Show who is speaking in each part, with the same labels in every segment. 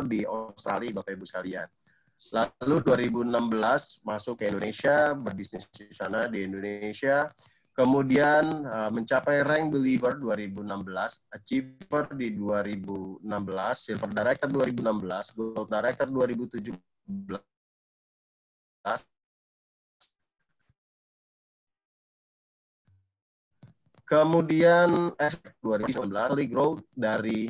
Speaker 1: kantor di Australia, Bapak Ibu sekalian. Lalu 2016 masuk ke Indonesia, berbisnis di sana di Indonesia. Kemudian eh, mencapai rank believer 2016, achiever di 2016, silver director 2016, gold director 2017. Kemudian S 2019 growth dari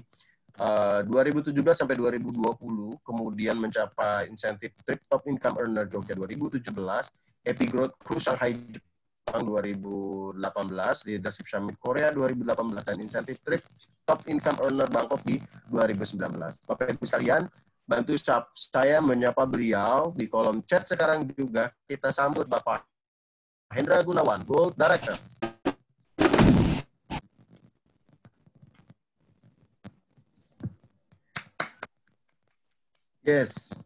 Speaker 1: Eh, uh, 2017 sampai 2020 kemudian mencapai insentif Trip Top Income Earner Jogja 2017, epic Growth Cruise Shanghai Jepang 2018, Leadership Summit Korea 2018 dan insentif Trip Top Income Earner Bangkok di 2019. Bapak Ibu sekalian, bantu saya menyapa beliau di kolom chat sekarang juga kita sambut Bapak Hendra Gunawan, Gold Director. Yes.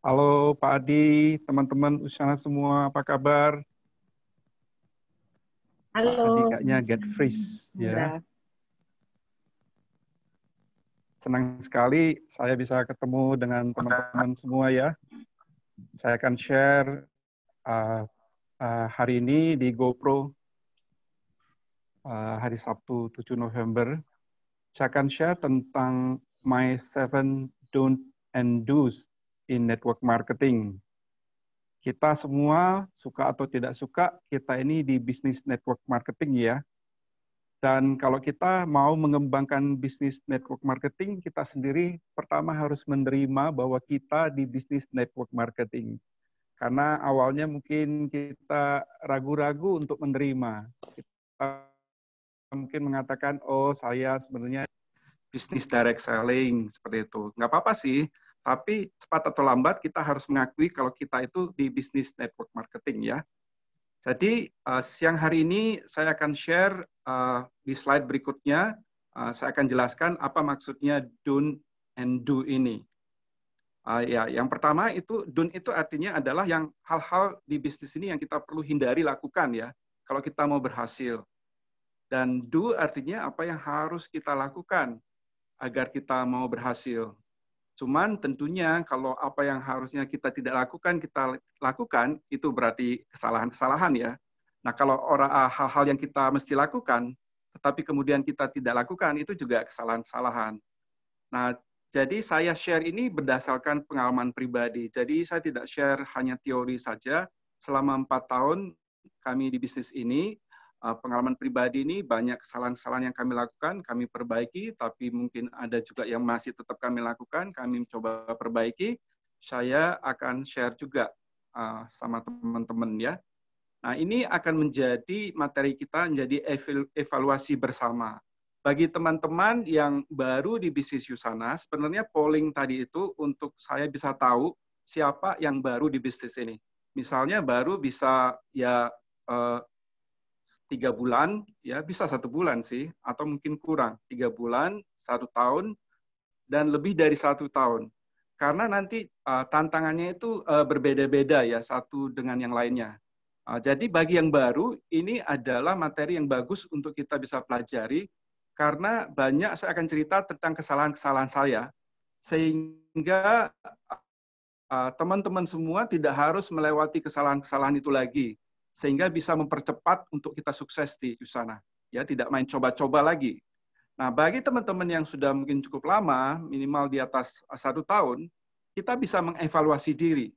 Speaker 2: Halo Pak Adi, teman-teman usaha semua, apa kabar?
Speaker 1: Halo. Pak Adi get freeze. Ya. Iya.
Speaker 2: Senang sekali saya bisa ketemu dengan teman-teman semua ya saya akan share uh, uh, hari ini di GoPro uh, hari Sabtu 7 November. Saya akan share tentang my seven don't and do's in network marketing. Kita semua suka atau tidak suka kita ini di bisnis network marketing ya. Dan kalau kita mau mengembangkan bisnis network marketing, kita sendiri pertama harus menerima bahwa kita di bisnis network marketing. Karena awalnya mungkin kita ragu-ragu untuk menerima. Kita mungkin mengatakan, oh saya sebenarnya bisnis direct selling, seperti itu. Nggak apa-apa sih, tapi cepat atau lambat kita harus mengakui kalau kita itu di bisnis network marketing ya. Jadi uh, siang hari ini saya akan share uh, di slide berikutnya uh, saya akan jelaskan apa maksudnya don't and do ini. Uh, ya, yang pertama itu don't itu artinya adalah yang hal-hal di bisnis ini yang kita perlu hindari lakukan ya kalau kita mau berhasil. Dan do artinya apa yang harus kita lakukan agar kita mau berhasil. Cuman tentunya kalau apa yang harusnya kita tidak lakukan, kita lakukan, itu berarti kesalahan-kesalahan ya. Nah, kalau orang ah, hal-hal yang kita mesti lakukan, tetapi kemudian kita tidak lakukan, itu juga kesalahan-kesalahan. Nah, jadi saya share ini berdasarkan pengalaman pribadi. Jadi saya tidak share hanya teori saja. Selama empat tahun kami di bisnis ini, ah, pengalaman pribadi ini banyak kesalahan-kesalahan yang kami lakukan, kami perbaiki, tapi mungkin ada juga yang masih tetap kami lakukan, kami mencoba perbaiki. Saya akan share juga ah, sama teman-teman ya. Nah, ini akan menjadi materi kita menjadi evaluasi bersama. Bagi teman-teman yang baru di bisnis Yusana, sebenarnya polling tadi itu untuk saya bisa tahu siapa yang baru di bisnis ini. Misalnya baru bisa ya eh, tiga bulan, ya bisa satu bulan sih, atau mungkin kurang tiga bulan, satu tahun, dan lebih dari satu tahun. Karena nanti uh, tantangannya itu uh, berbeda-beda ya satu dengan yang lainnya Ah, jadi bagi yang baru, ini adalah materi yang bagus untuk kita bisa pelajari, karena banyak saya akan cerita tentang kesalahan-kesalahan saya, sehingga ah, teman-teman uh, semua tidak harus melewati kesalahan-kesalahan itu lagi, sehingga bisa mempercepat untuk kita sukses di Usana. Ya, tidak main coba-coba lagi. Nah, bagi teman-teman yang sudah mungkin cukup lama, minimal di atas ah, satu tahun, kita bisa mengevaluasi diri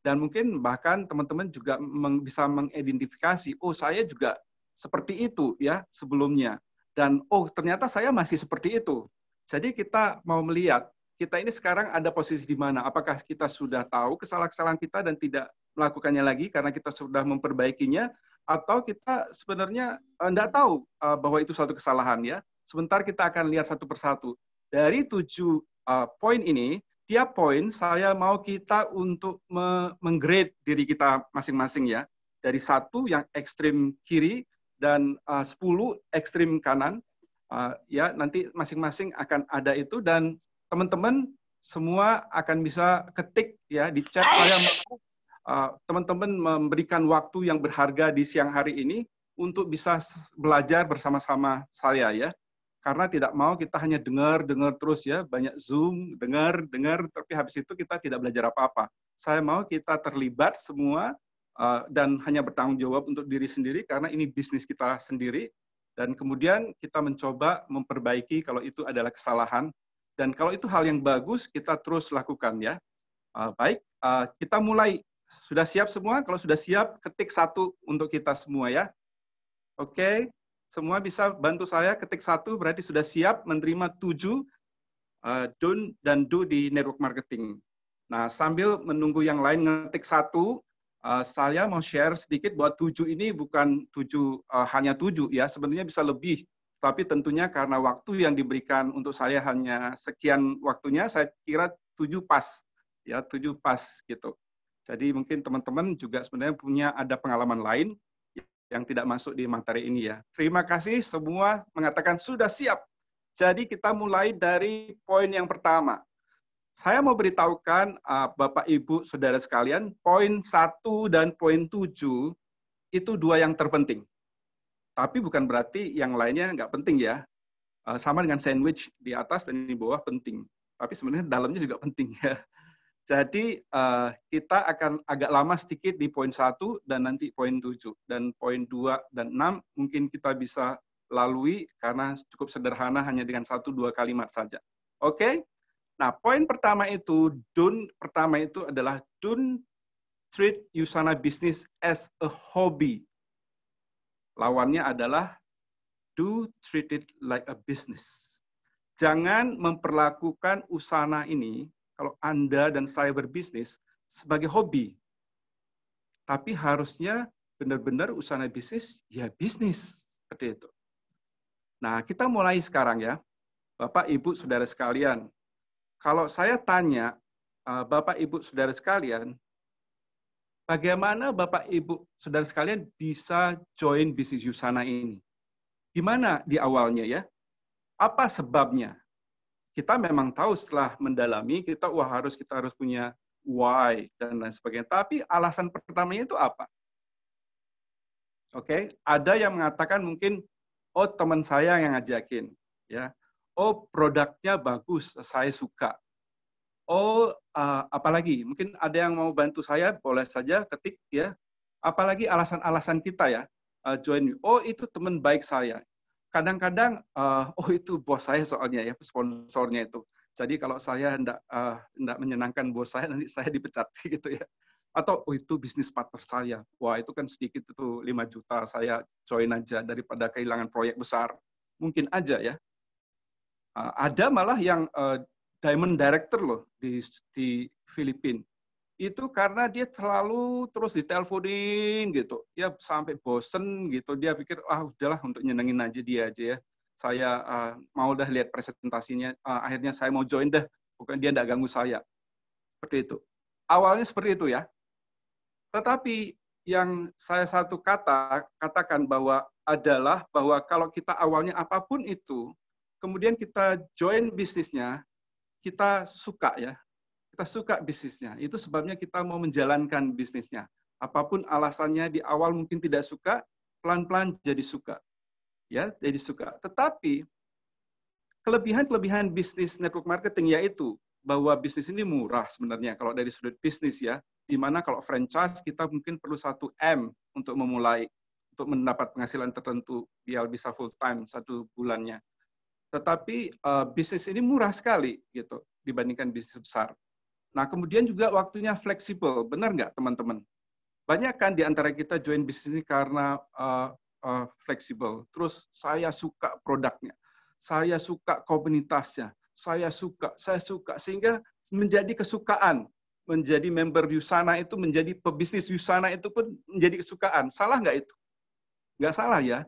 Speaker 2: dan mungkin bahkan teman-teman juga meng, bisa mengidentifikasi oh saya juga seperti itu ya sebelumnya dan oh ternyata saya masih seperti itu jadi kita mau melihat kita ini sekarang ada posisi di mana apakah kita sudah tahu kesalahan-kesalahan kita dan tidak melakukannya lagi karena kita sudah memperbaikinya atau kita sebenarnya tidak eh, tahu eh, bahwa itu satu kesalahan ya sebentar kita akan lihat satu persatu dari tujuh eh, poin ini setiap poin saya mau kita untuk menggrade diri kita masing-masing ya. Dari satu yang ekstrim kiri dan eh, uh, 10 ekstrim kanan. Uh, ya, nanti masing-masing akan ada itu dan teman-teman semua akan bisa ketik ya di chat saya teman eh, teman-teman memberikan waktu yang berharga di siang hari ini untuk bisa belajar bersama-sama saya ya karena tidak mau kita hanya dengar, dengar terus ya, banyak Zoom, dengar, dengar, tapi habis itu kita tidak belajar apa-apa. Saya mau kita terlibat semua uh, dan hanya bertanggung jawab untuk diri sendiri karena ini bisnis kita sendiri dan kemudian kita mencoba memperbaiki kalau itu adalah kesalahan dan kalau itu hal yang bagus kita terus lakukan ya. Uh, baik, uh, kita mulai. Sudah siap semua? Kalau sudah siap, ketik satu untuk kita semua ya. Oke. Okay. Semua bisa bantu saya ketik satu berarti sudah siap menerima tujuh uh, eh, don dan do di network marketing. Nah, sambil menunggu yang lain ngetik satu, eh, saya mau share sedikit buat tujuh ini bukan tujuh eh, hanya tujuh ya, sebenarnya bisa lebih. Tapi tentunya karena waktu yang diberikan untuk saya hanya sekian waktunya, saya kira tujuh pas ya tujuh pas gitu. Jadi mungkin teman-teman juga sebenarnya punya ada pengalaman lain yang tidak masuk di materi ini ya. Terima kasih semua mengatakan sudah siap. Jadi kita mulai dari poin yang pertama. Saya mau beritahukan uh, ah, Bapak Ibu Saudara sekalian, poin satu dan poin tujuh itu dua yang terpenting. Tapi bukan berarti yang lainnya nggak penting ya. Uh, sama dengan sandwich di atas dan di bawah penting. Tapi sebenarnya dalamnya juga penting ya. Jadi uh, kita akan agak lama sedikit di poin 1 dan nanti poin 7. Dan poin 2 dan 6 mungkin kita bisa lalui karena cukup sederhana hanya dengan satu dua kalimat saja. Oke? Okay? Nah, poin pertama itu, dun pertama itu adalah don't treat Usana business as a hobby. Lawannya adalah do treat it like a business. Jangan memperlakukan Usana ini kalau Anda dan saya berbisnis sebagai hobi. Tapi harusnya benar-benar usaha bisnis, ya bisnis. Seperti itu. Nah, kita mulai sekarang ya. Bapak, Ibu, Saudara sekalian. Kalau saya tanya, eh, Bapak, Ibu, Saudara sekalian, bagaimana Bapak, Ibu, Saudara sekalian bisa join bisnis Yusana ini? Gimana di awalnya ya? Apa sebabnya? kita memang tahu setelah mendalami kita wah harus kita harus punya why dan lain sebagainya. Tapi alasan pertamanya itu apa? Oke, okay? ada yang mengatakan mungkin oh teman saya yang ngajakin, ya. Oh produknya bagus, saya suka. Oh uh, apalagi mungkin ada yang mau bantu saya, boleh saja ketik ya. Apalagi alasan-alasan kita ya uh, join. Oh itu teman baik saya kadang-kadang uh, oh itu bos saya soalnya ya sponsornya itu. Jadi kalau saya hendak uh, eh, menyenangkan bos saya nanti saya dipecat gitu ya. Atau oh itu bisnis partner saya. Wah, itu kan sedikit itu 5 juta saya join aja daripada kehilangan proyek besar. Mungkin aja ya. Uh, ada malah yang uh, diamond director loh di di Filipina itu karena dia terlalu terus diteleponin gitu. Ya sampai bosen gitu. Dia pikir ah udahlah untuk nyenengin aja dia aja ya. Saya uh, mau udah lihat presentasinya. Uh, akhirnya saya mau join deh Bukan dia tidak ganggu saya. Seperti itu. Awalnya seperti itu ya. Tetapi yang saya satu kata katakan bahwa adalah bahwa kalau kita awalnya apapun itu, kemudian kita join bisnisnya, kita suka ya, kita suka bisnisnya. Itu sebabnya kita mau menjalankan bisnisnya. Apapun alasannya di awal mungkin tidak suka, pelan-pelan jadi suka. Ya, jadi suka. Tetapi kelebihan-kelebihan bisnis network marketing yaitu bahwa bisnis ini murah sebenarnya kalau dari sudut bisnis ya. Di mana kalau franchise kita mungkin perlu satu M untuk memulai untuk mendapat penghasilan tertentu biar bisa full time satu bulannya. Tetapi uh, bisnis ini murah sekali gitu dibandingkan bisnis besar. Nah, kemudian juga waktunya fleksibel, benar nggak teman-teman? Banyak kan di antara kita join bisnis ini karena uh, uh, fleksibel. Terus saya suka produknya, saya suka komunitasnya, saya suka, saya suka. Sehingga menjadi kesukaan. Menjadi member Yusana itu, menjadi pebisnis Yusana itu pun menjadi kesukaan. Salah nggak itu? Nggak salah ya.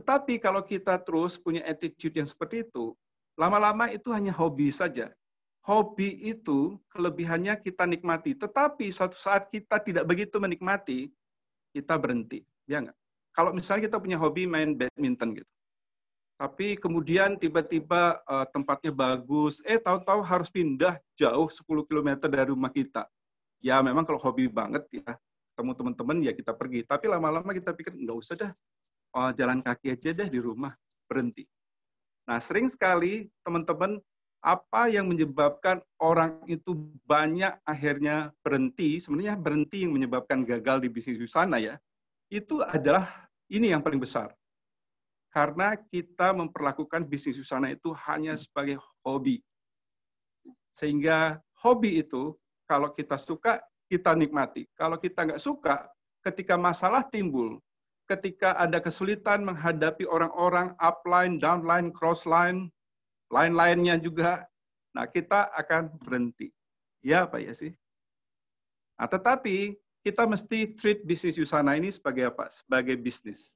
Speaker 2: Tetapi kalau kita terus punya attitude yang seperti itu, lama-lama itu hanya hobi saja hobi itu kelebihannya kita nikmati, tetapi suatu saat kita tidak begitu menikmati, kita berhenti. Ya enggak? Kalau misalnya kita punya hobi main badminton gitu, tapi kemudian tiba-tiba uh, tempatnya bagus, eh tahu-tahu harus pindah jauh 10 km dari rumah kita. Ya memang kalau hobi banget ya, ketemu teman-teman ya kita pergi. Tapi lama-lama kita pikir nggak usah dah, uh, jalan kaki aja deh di rumah, berhenti. Nah sering sekali teman-teman apa yang menyebabkan orang itu banyak akhirnya berhenti, sebenarnya berhenti yang menyebabkan gagal di bisnis busana ya, itu adalah ini yang paling besar. Karena kita memperlakukan bisnis busana itu hanya sebagai hobi. Sehingga hobi itu kalau kita suka, kita nikmati. Kalau kita nggak suka, ketika masalah timbul, ketika ada kesulitan menghadapi orang-orang upline, downline, crossline, lain-lainnya juga. Nah, kita akan berhenti. Ya, Pak sih? Nah, tetapi kita mesti treat bisnis Yusana ini sebagai apa? Sebagai bisnis.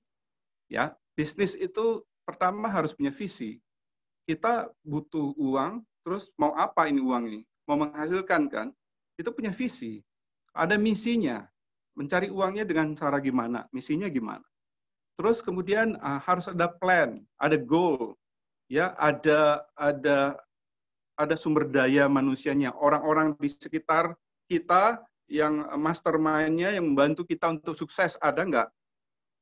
Speaker 2: Ya, bisnis itu pertama harus punya visi. Kita butuh uang, terus mau apa ini uang ini? Mau menghasilkan kan? Itu punya visi. Ada misinya. Mencari uangnya dengan cara gimana? Misinya gimana? Terus kemudian ah, harus ada plan, ada goal ya ada ada ada sumber daya manusianya, orang-orang di sekitar kita yang mastermindnya yang membantu kita untuk sukses ada nggak?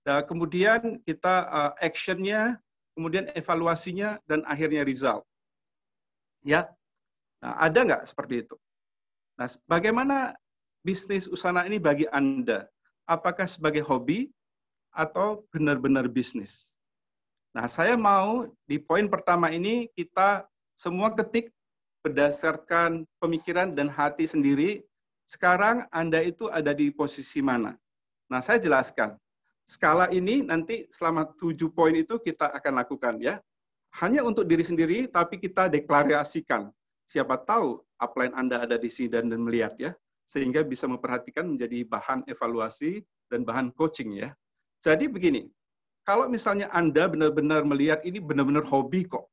Speaker 2: Nah, kemudian kita uh, actionnya kemudian evaluasinya dan akhirnya result. Ya. Nah, ada nggak seperti itu? Nah, bagaimana bisnis usana ini bagi Anda? Apakah sebagai hobi atau benar-benar bisnis? Nah, saya mau di poin pertama ini kita semua ketik berdasarkan pemikiran dan hati sendiri. Sekarang Anda itu ada di posisi mana? Nah, saya jelaskan. Skala ini nanti selama tujuh poin itu kita akan lakukan ya. Hanya untuk diri sendiri, tapi kita deklarasikan. Siapa tahu upline Anda ada di sini dan, dan melihat ya. Sehingga bisa memperhatikan menjadi bahan evaluasi dan bahan coaching ya. Jadi begini, kalau misalnya Anda benar-benar melihat ini benar-benar hobi kok.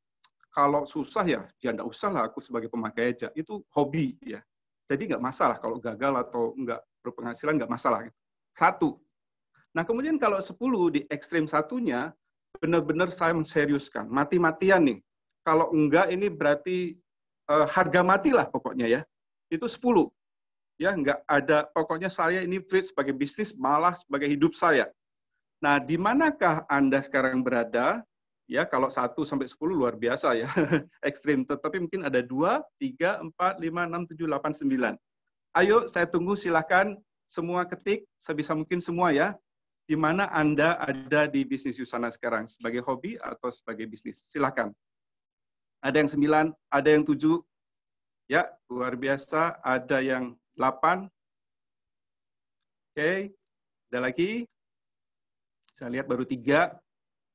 Speaker 2: Kalau susah ya, ya nggak usah lah aku sebagai pemakai aja. Itu hobi ya. Jadi nggak masalah kalau gagal atau nggak berpenghasilan, nggak masalah. Gitu. Satu. Nah kemudian kalau sepuluh di ekstrim satunya, benar-benar saya menseriuskan. Mati-matian nih. Kalau enggak ini berarti uh, harga matilah pokoknya ya. Itu sepuluh, ya nggak ada pokoknya saya ini treat sebagai bisnis malah sebagai hidup saya Nah, di manakah Anda sekarang berada? Ya, kalau 1 sampai 10 luar biasa ya, ekstrim. Tetapi mungkin ada 2, 3, 4, 5, 6, 7, 8, 9. Ayo, saya tunggu silahkan semua ketik, sebisa mungkin semua ya, di mana Anda ada di bisnis Yusana sekarang, sebagai hobi atau sebagai bisnis. Silahkan. Ada yang 9, ada yang 7, ya, luar biasa, ada yang 8, oke, okay. ada lagi, saya lihat baru tiga,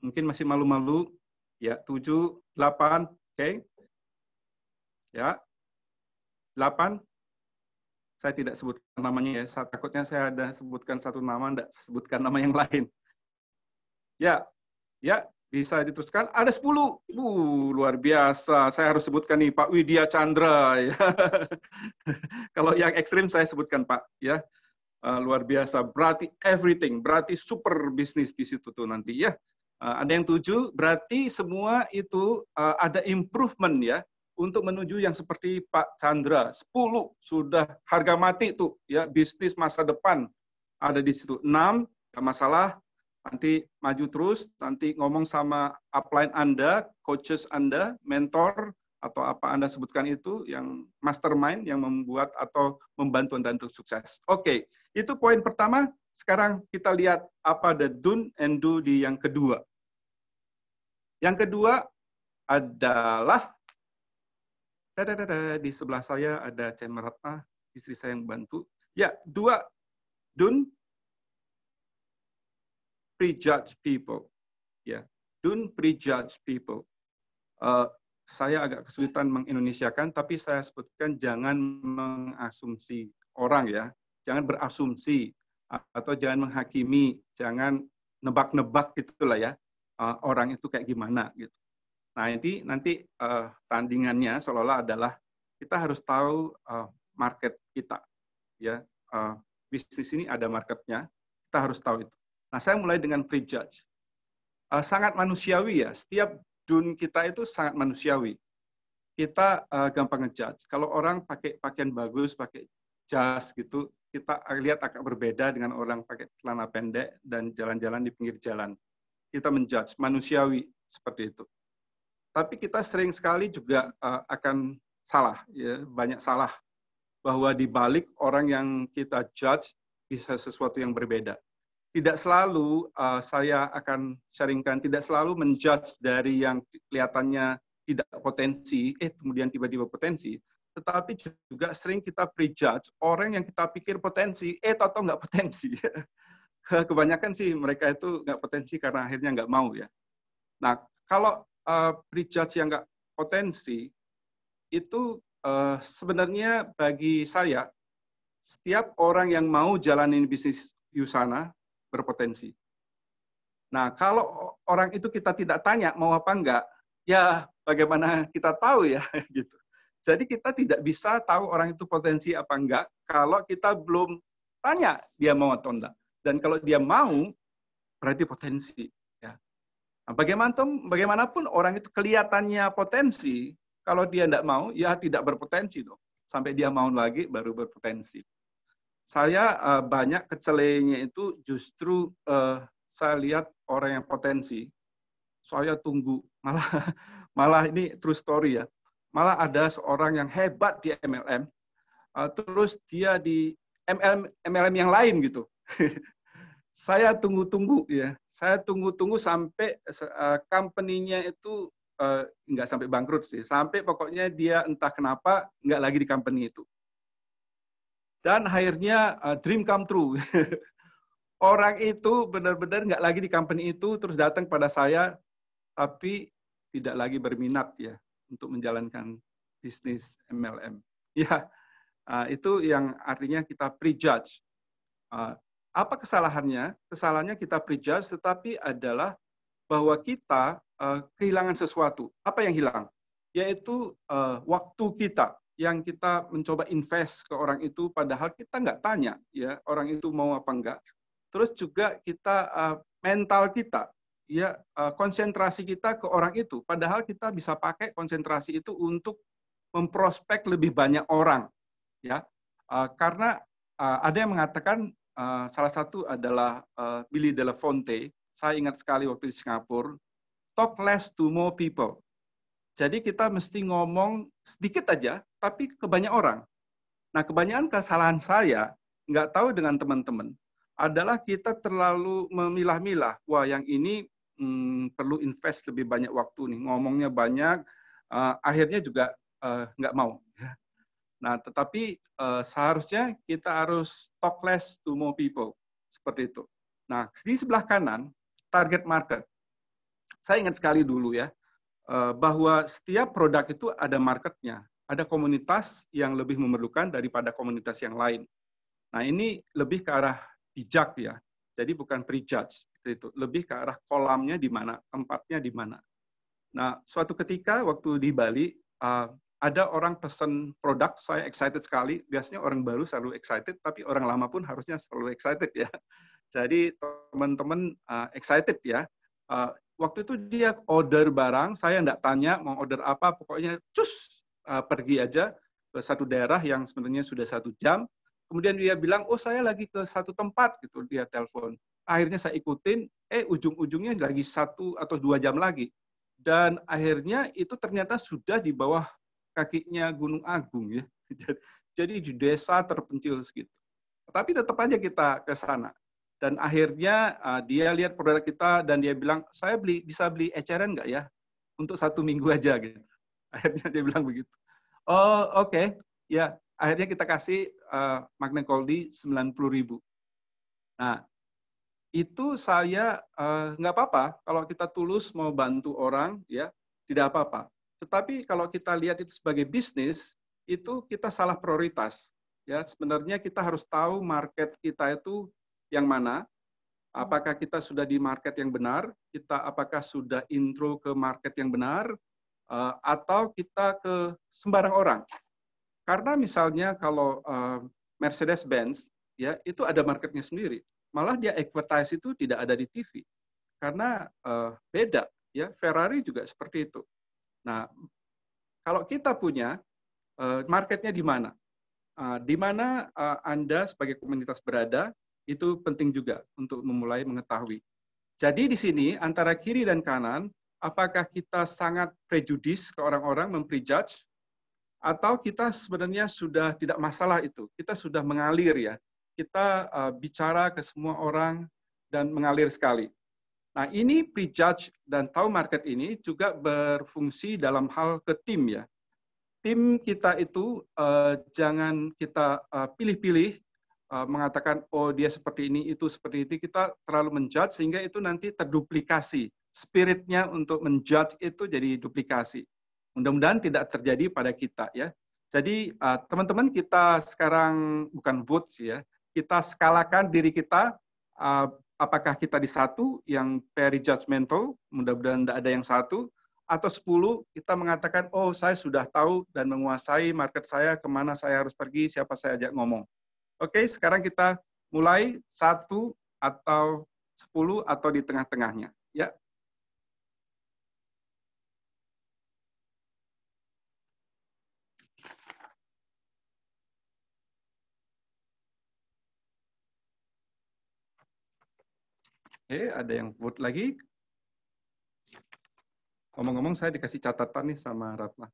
Speaker 2: mungkin masih malu-malu. Ya, tujuh, delapan, oke. Okay. Ya, delapan. Saya tidak sebutkan namanya ya. Saya, takutnya saya ada sebutkan satu nama, tidak sebutkan nama yang lain. Ya, ya bisa diteruskan. Ada sepuluh, uh, luar biasa. Saya harus sebutkan nih Pak Widya Chandra ya. Kalau yang ekstrim saya sebutkan Pak ya uh, luar biasa. Berarti everything, berarti super bisnis di situ tuh nanti ya. Uh, ada yang tujuh, berarti semua itu uh, ada improvement ya untuk menuju yang seperti Pak Chandra. Sepuluh sudah harga mati tuh ya bisnis masa depan ada di situ. Enam ya masalah nanti maju terus, nanti ngomong sama upline Anda, coaches Anda, mentor atau apa Anda sebutkan itu yang mastermind yang membuat atau membantu Anda untuk sukses. Oke. Okay. Itu poin pertama. Sekarang kita lihat apa the dun and do di yang kedua. Yang kedua adalah di sebelah saya ada Cemeratna, istri saya yang bantu. Ya, dua dun prejudge people. Ya, dun prejudge people. Uh, saya agak kesulitan mengindonesiakan, tapi saya sebutkan jangan mengasumsi orang ya jangan berasumsi atau jangan menghakimi, jangan nebak-nebak gitulah ya eh, orang itu kayak gimana gitu. Nah ini nanti uh, tandingannya seolah-olah adalah kita harus tahu uh, market kita, ya uh, bisnis ini ada marketnya, kita harus tahu itu. Nah saya mulai dengan prejudge. Uh, sangat manusiawi ya, setiap dun kita itu sangat manusiawi. Kita uh, gampang ngejudge. Kalau orang pakai pakaian bagus, pakai jas gitu, kita lihat agak berbeda dengan orang pakai celana pendek dan jalan-jalan di pinggir jalan. Kita menjudge manusiawi seperti itu. Tapi kita sering sekali juga eh, akan salah, ya, banyak salah bahwa di balik orang yang kita judge bisa sesuatu yang berbeda. Tidak selalu uh, saya akan sharingkan, tidak selalu menjudge dari yang kelihatannya tidak potensi, eh kemudian tiba-tiba potensi, tetapi juga sering kita prejudge orang yang kita pikir potensi, eh tahu nggak potensi. Kebanyakan sih mereka itu nggak potensi karena akhirnya nggak mau ya. Nah, kalau uh, prejudge yang nggak potensi, itu uh, sebenarnya bagi saya, setiap orang yang mau jalanin bisnis Yusana berpotensi. Nah, kalau orang itu kita tidak tanya mau apa enggak, ya bagaimana kita tahu ya gitu. Jadi kita tidak bisa tahu orang itu potensi apa enggak kalau kita belum tanya dia mau atau enggak. Dan kalau dia mau, berarti potensi. Ya. Nah, bagaimana, bagaimanapun orang itu kelihatannya potensi, kalau dia tidak mau, ya tidak berpotensi dong. Sampai dia mau lagi, baru berpotensi. Saya uh, banyak kecelainya itu justru uh, saya lihat orang yang potensi, saya tunggu. Malah malah ini true story ya malah ada seorang yang hebat di MLM, uh, terus dia di MLM MLM yang lain gitu. saya tunggu-tunggu ya, saya tunggu-tunggu sampai uh, company-nya itu uh, nggak sampai bangkrut sih, sampai pokoknya dia entah kenapa nggak lagi di company itu. Dan akhirnya uh, dream come true. Orang itu benar-benar nggak lagi di company itu, terus datang pada saya, tapi tidak lagi berminat ya untuk menjalankan bisnis MLM. Ya, uh, itu yang artinya kita prejudge. Uh, apa kesalahannya? Kesalahannya kita prejudge, tetapi adalah bahwa kita uh, kehilangan sesuatu. Apa yang hilang? Yaitu uh, waktu kita yang kita mencoba invest ke orang itu, padahal kita nggak tanya ya orang itu mau apa enggak. Terus juga kita uh, mental kita ya eh, konsentrasi kita ke orang itu. Padahal kita bisa pakai konsentrasi itu untuk memprospek lebih banyak orang, ya. Eh, karena eh, ada yang mengatakan salah satu adalah Billy De La Fonte. Saya ingat sekali waktu di Singapura, talk less to more people. Jadi kita mesti ngomong sedikit aja, tapi ke banyak orang. Nah, kebanyakan kesalahan saya nggak tahu dengan teman-teman adalah kita terlalu memilah-milah. Wah, yang ini hmm, perlu invest lebih banyak waktu nih, ngomongnya banyak, uh, akhirnya juga uh, mau. Nah, tetapi uh, seharusnya kita harus talk less to more people seperti itu. Nah, di sebelah kanan target market. Saya ingat sekali dulu ya uh, bahwa setiap produk itu ada marketnya, ada komunitas yang lebih memerlukan daripada komunitas yang lain. Nah, ini lebih ke arah bijak ya. Jadi bukan prejudge, gitu, itu lebih ke arah kolamnya di mana, tempatnya di mana. Nah, suatu ketika waktu di Bali uh, ada orang pesen produk, saya excited sekali. Biasanya orang baru selalu excited, tapi orang lama pun harusnya selalu excited ya. Jadi teman-teman uh, excited ya. Uh, waktu itu dia order barang, saya nggak tanya mau order apa, pokoknya cus uh, pergi aja ke satu daerah yang sebenarnya sudah satu jam, kemudian dia bilang oh saya lagi ke satu tempat gitu dia telepon akhirnya saya ikutin eh ujung-ujungnya lagi satu atau dua jam lagi dan akhirnya itu ternyata sudah di bawah kakinya Gunung Agung ya jadi di desa terpencil segitu tapi tetap aja kita ke sana dan akhirnya eh, dia lihat produk kita dan dia bilang saya beli bisa beli eceran nggak ya untuk satu minggu aja gitu akhirnya dia bilang begitu oh oke okay. ya akhirnya kita kasih uh, sembilan puluh 90.000. Nah, itu saya uh, nggak apa-apa kalau kita tulus mau bantu orang ya, tidak apa-apa. Tetapi kalau kita lihat itu sebagai bisnis, itu kita salah prioritas. Ya, sebenarnya kita harus tahu market kita itu yang mana. Apakah kita sudah di market yang benar? Kita apakah sudah intro ke market yang benar? Uh, atau kita ke sembarang orang? Karena misalnya kalau uh, Mercedes-Benz ya itu ada marketnya sendiri. Malah dia advertise itu tidak ada di TV. Karena uh, beda ya Ferrari juga seperti itu. Nah, kalau kita punya uh, marketnya di mana? Uh, di mana uh, Anda sebagai komunitas berada itu penting juga untuk memulai mengetahui. Jadi di sini antara kiri dan kanan, apakah kita sangat prejudis ke orang-orang, memprejudge? atau kita sebenarnya sudah tidak masalah itu. Kita sudah mengalir ya. Kita uh, bicara ke semua orang dan mengalir sekali. Nah, ini prejudge dan tahu market ini juga berfungsi dalam hal ke tim ya. Tim kita itu uh, jangan kita eh, pilih-pilih uh, uh, mengatakan oh dia seperti ini itu seperti itu kita terlalu menjudge sehingga itu nanti terduplikasi. Spiritnya untuk menjudge itu jadi duplikasi. Mudah-mudahan tidak terjadi pada kita ya. Jadi ah, teman-teman uh, kita sekarang bukan vote sih ya. Kita skalakan diri kita uh, apakah kita di satu yang very judgmental, mudah-mudahan tidak ada yang satu, atau sepuluh. kita mengatakan oh saya sudah tahu dan menguasai market saya kemana saya harus pergi siapa saya ajak ngomong oke okay, sekarang kita mulai satu atau sepuluh atau di tengah-tengahnya Oke, eh, ada yang vote lagi? Ngomong-ngomong, saya dikasih catatan nih sama Ratna.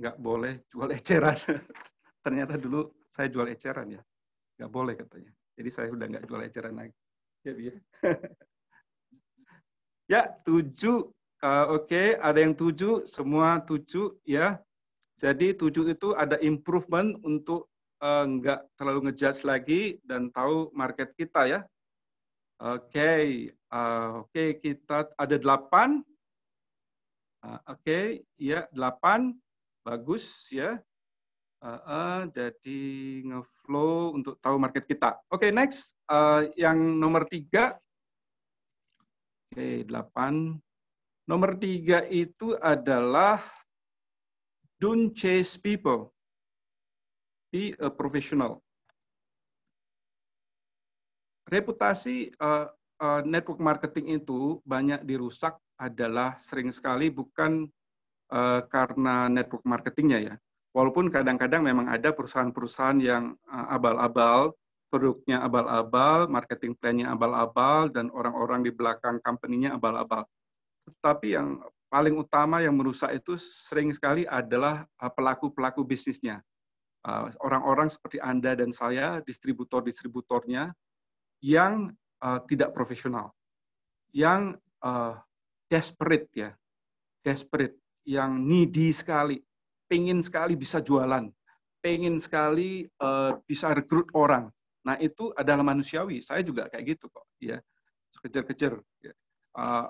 Speaker 2: Nggak boleh jual eceran. Ternyata dulu saya jual eceran ya. Nggak boleh katanya. Jadi saya udah nggak jual eceran lagi. Ya, biar. ya, tujuh. Uh, Oke, okay. ada yang tujuh. Semua tujuh ya. Jadi tujuh itu ada improvement untuk uh, nggak terlalu ngejudge lagi dan tahu market kita ya Oke, okay. uh, eh, oke okay, kita ada delapan. Uh, oke, okay. ya delapan, bagus ya. Uh, uh, jadi ngeflow untuk tahu market kita. Oke okay, next, uh, yang nomor tiga. Oke okay, delapan. Nomor tiga itu adalah don't chase people. Be a professional reputasi uh, uh, network marketing itu banyak dirusak adalah sering sekali bukan uh, karena network marketingnya ya. Walaupun kadang-kadang memang ada perusahaan-perusahaan yang uh, abal-abal, produknya abal-abal, marketing plan-nya abal-abal, dan orang-orang di belakang company-nya abal-abal. Tetapi yang paling utama yang merusak itu sering sekali adalah pelaku-pelaku bisnisnya. Orang-orang seperti Anda dan saya, distributor-distributornya, yang uh, tidak profesional, yang uh, desperate ya, desperate, yang needy sekali, pengen sekali bisa jualan, pengen sekali uh, bisa rekrut orang. Nah itu adalah manusiawi. Saya juga kayak gitu kok, ya kejar-kejar. Ya. Uh,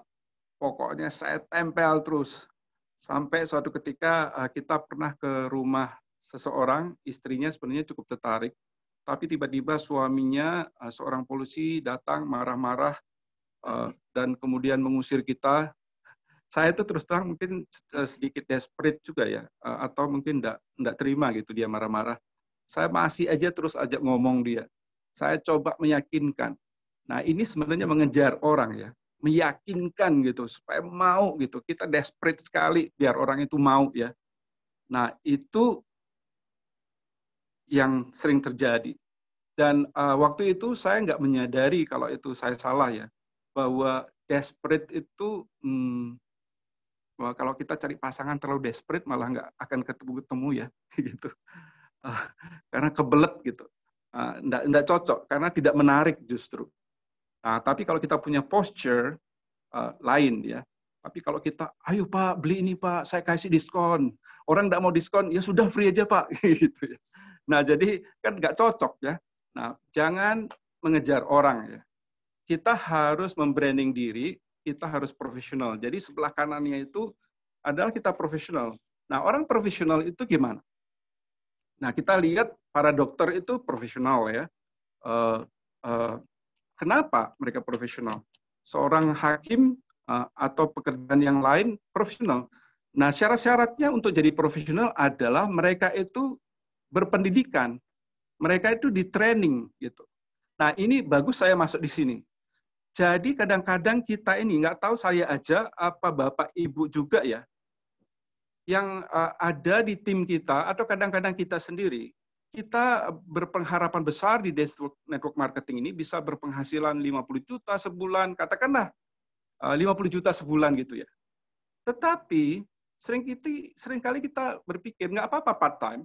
Speaker 2: pokoknya saya tempel terus sampai suatu ketika uh, kita pernah ke rumah seseorang, istrinya sebenarnya cukup tertarik tapi tiba-tiba suaminya eh, seorang polisi datang marah-marah eh, dan kemudian mengusir kita. Saya itu terus terang mungkin eh, sedikit desperate juga ya, atau mungkin enggak, enggak terima gitu dia marah-marah. Saya masih aja terus ajak ngomong dia. Saya coba meyakinkan. Nah ini sebenarnya mengejar orang ya, meyakinkan gitu supaya mau gitu. Kita desperate sekali biar orang itu mau ya. Nah itu yang sering terjadi. Dan uh, waktu itu saya nggak menyadari kalau itu saya salah ya, bahwa desperate itu hmm, bahwa kalau kita cari pasangan terlalu desperate malah nggak akan ketemu-ketemu ya, gitu. Uh, karena kebelet gitu, uh, nggak nggak cocok karena tidak menarik justru. Nah, tapi kalau kita punya posture uh, lain ya, tapi kalau kita, ayo Pak, beli ini Pak, saya kasih diskon. Orang nggak mau diskon, ya sudah free aja Pak. gitu ya. Nah, jadi kan nggak cocok ya. Nah, jangan mengejar orang ya. Kita harus membranding diri, kita harus profesional. Jadi sebelah kanannya itu adalah kita profesional. Nah, orang profesional itu gimana? Nah, kita lihat para dokter itu profesional ya. Eh, eh, kenapa mereka profesional? Seorang hakim eh, atau pekerjaan yang lain profesional. Nah, syarat-syaratnya untuk jadi profesional adalah mereka itu berpendidikan, mereka itu di training gitu. Nah ini bagus saya masuk di sini. Jadi kadang-kadang kita ini nggak tahu saya aja apa bapak ibu juga ya yang eh, ada di tim kita atau kadang-kadang kita sendiri kita berpengharapan besar di network marketing ini bisa berpenghasilan 50 juta sebulan katakanlah 50 eh, juta sebulan gitu ya. Tetapi sering kita, seringkali kita berpikir nggak apa-apa part time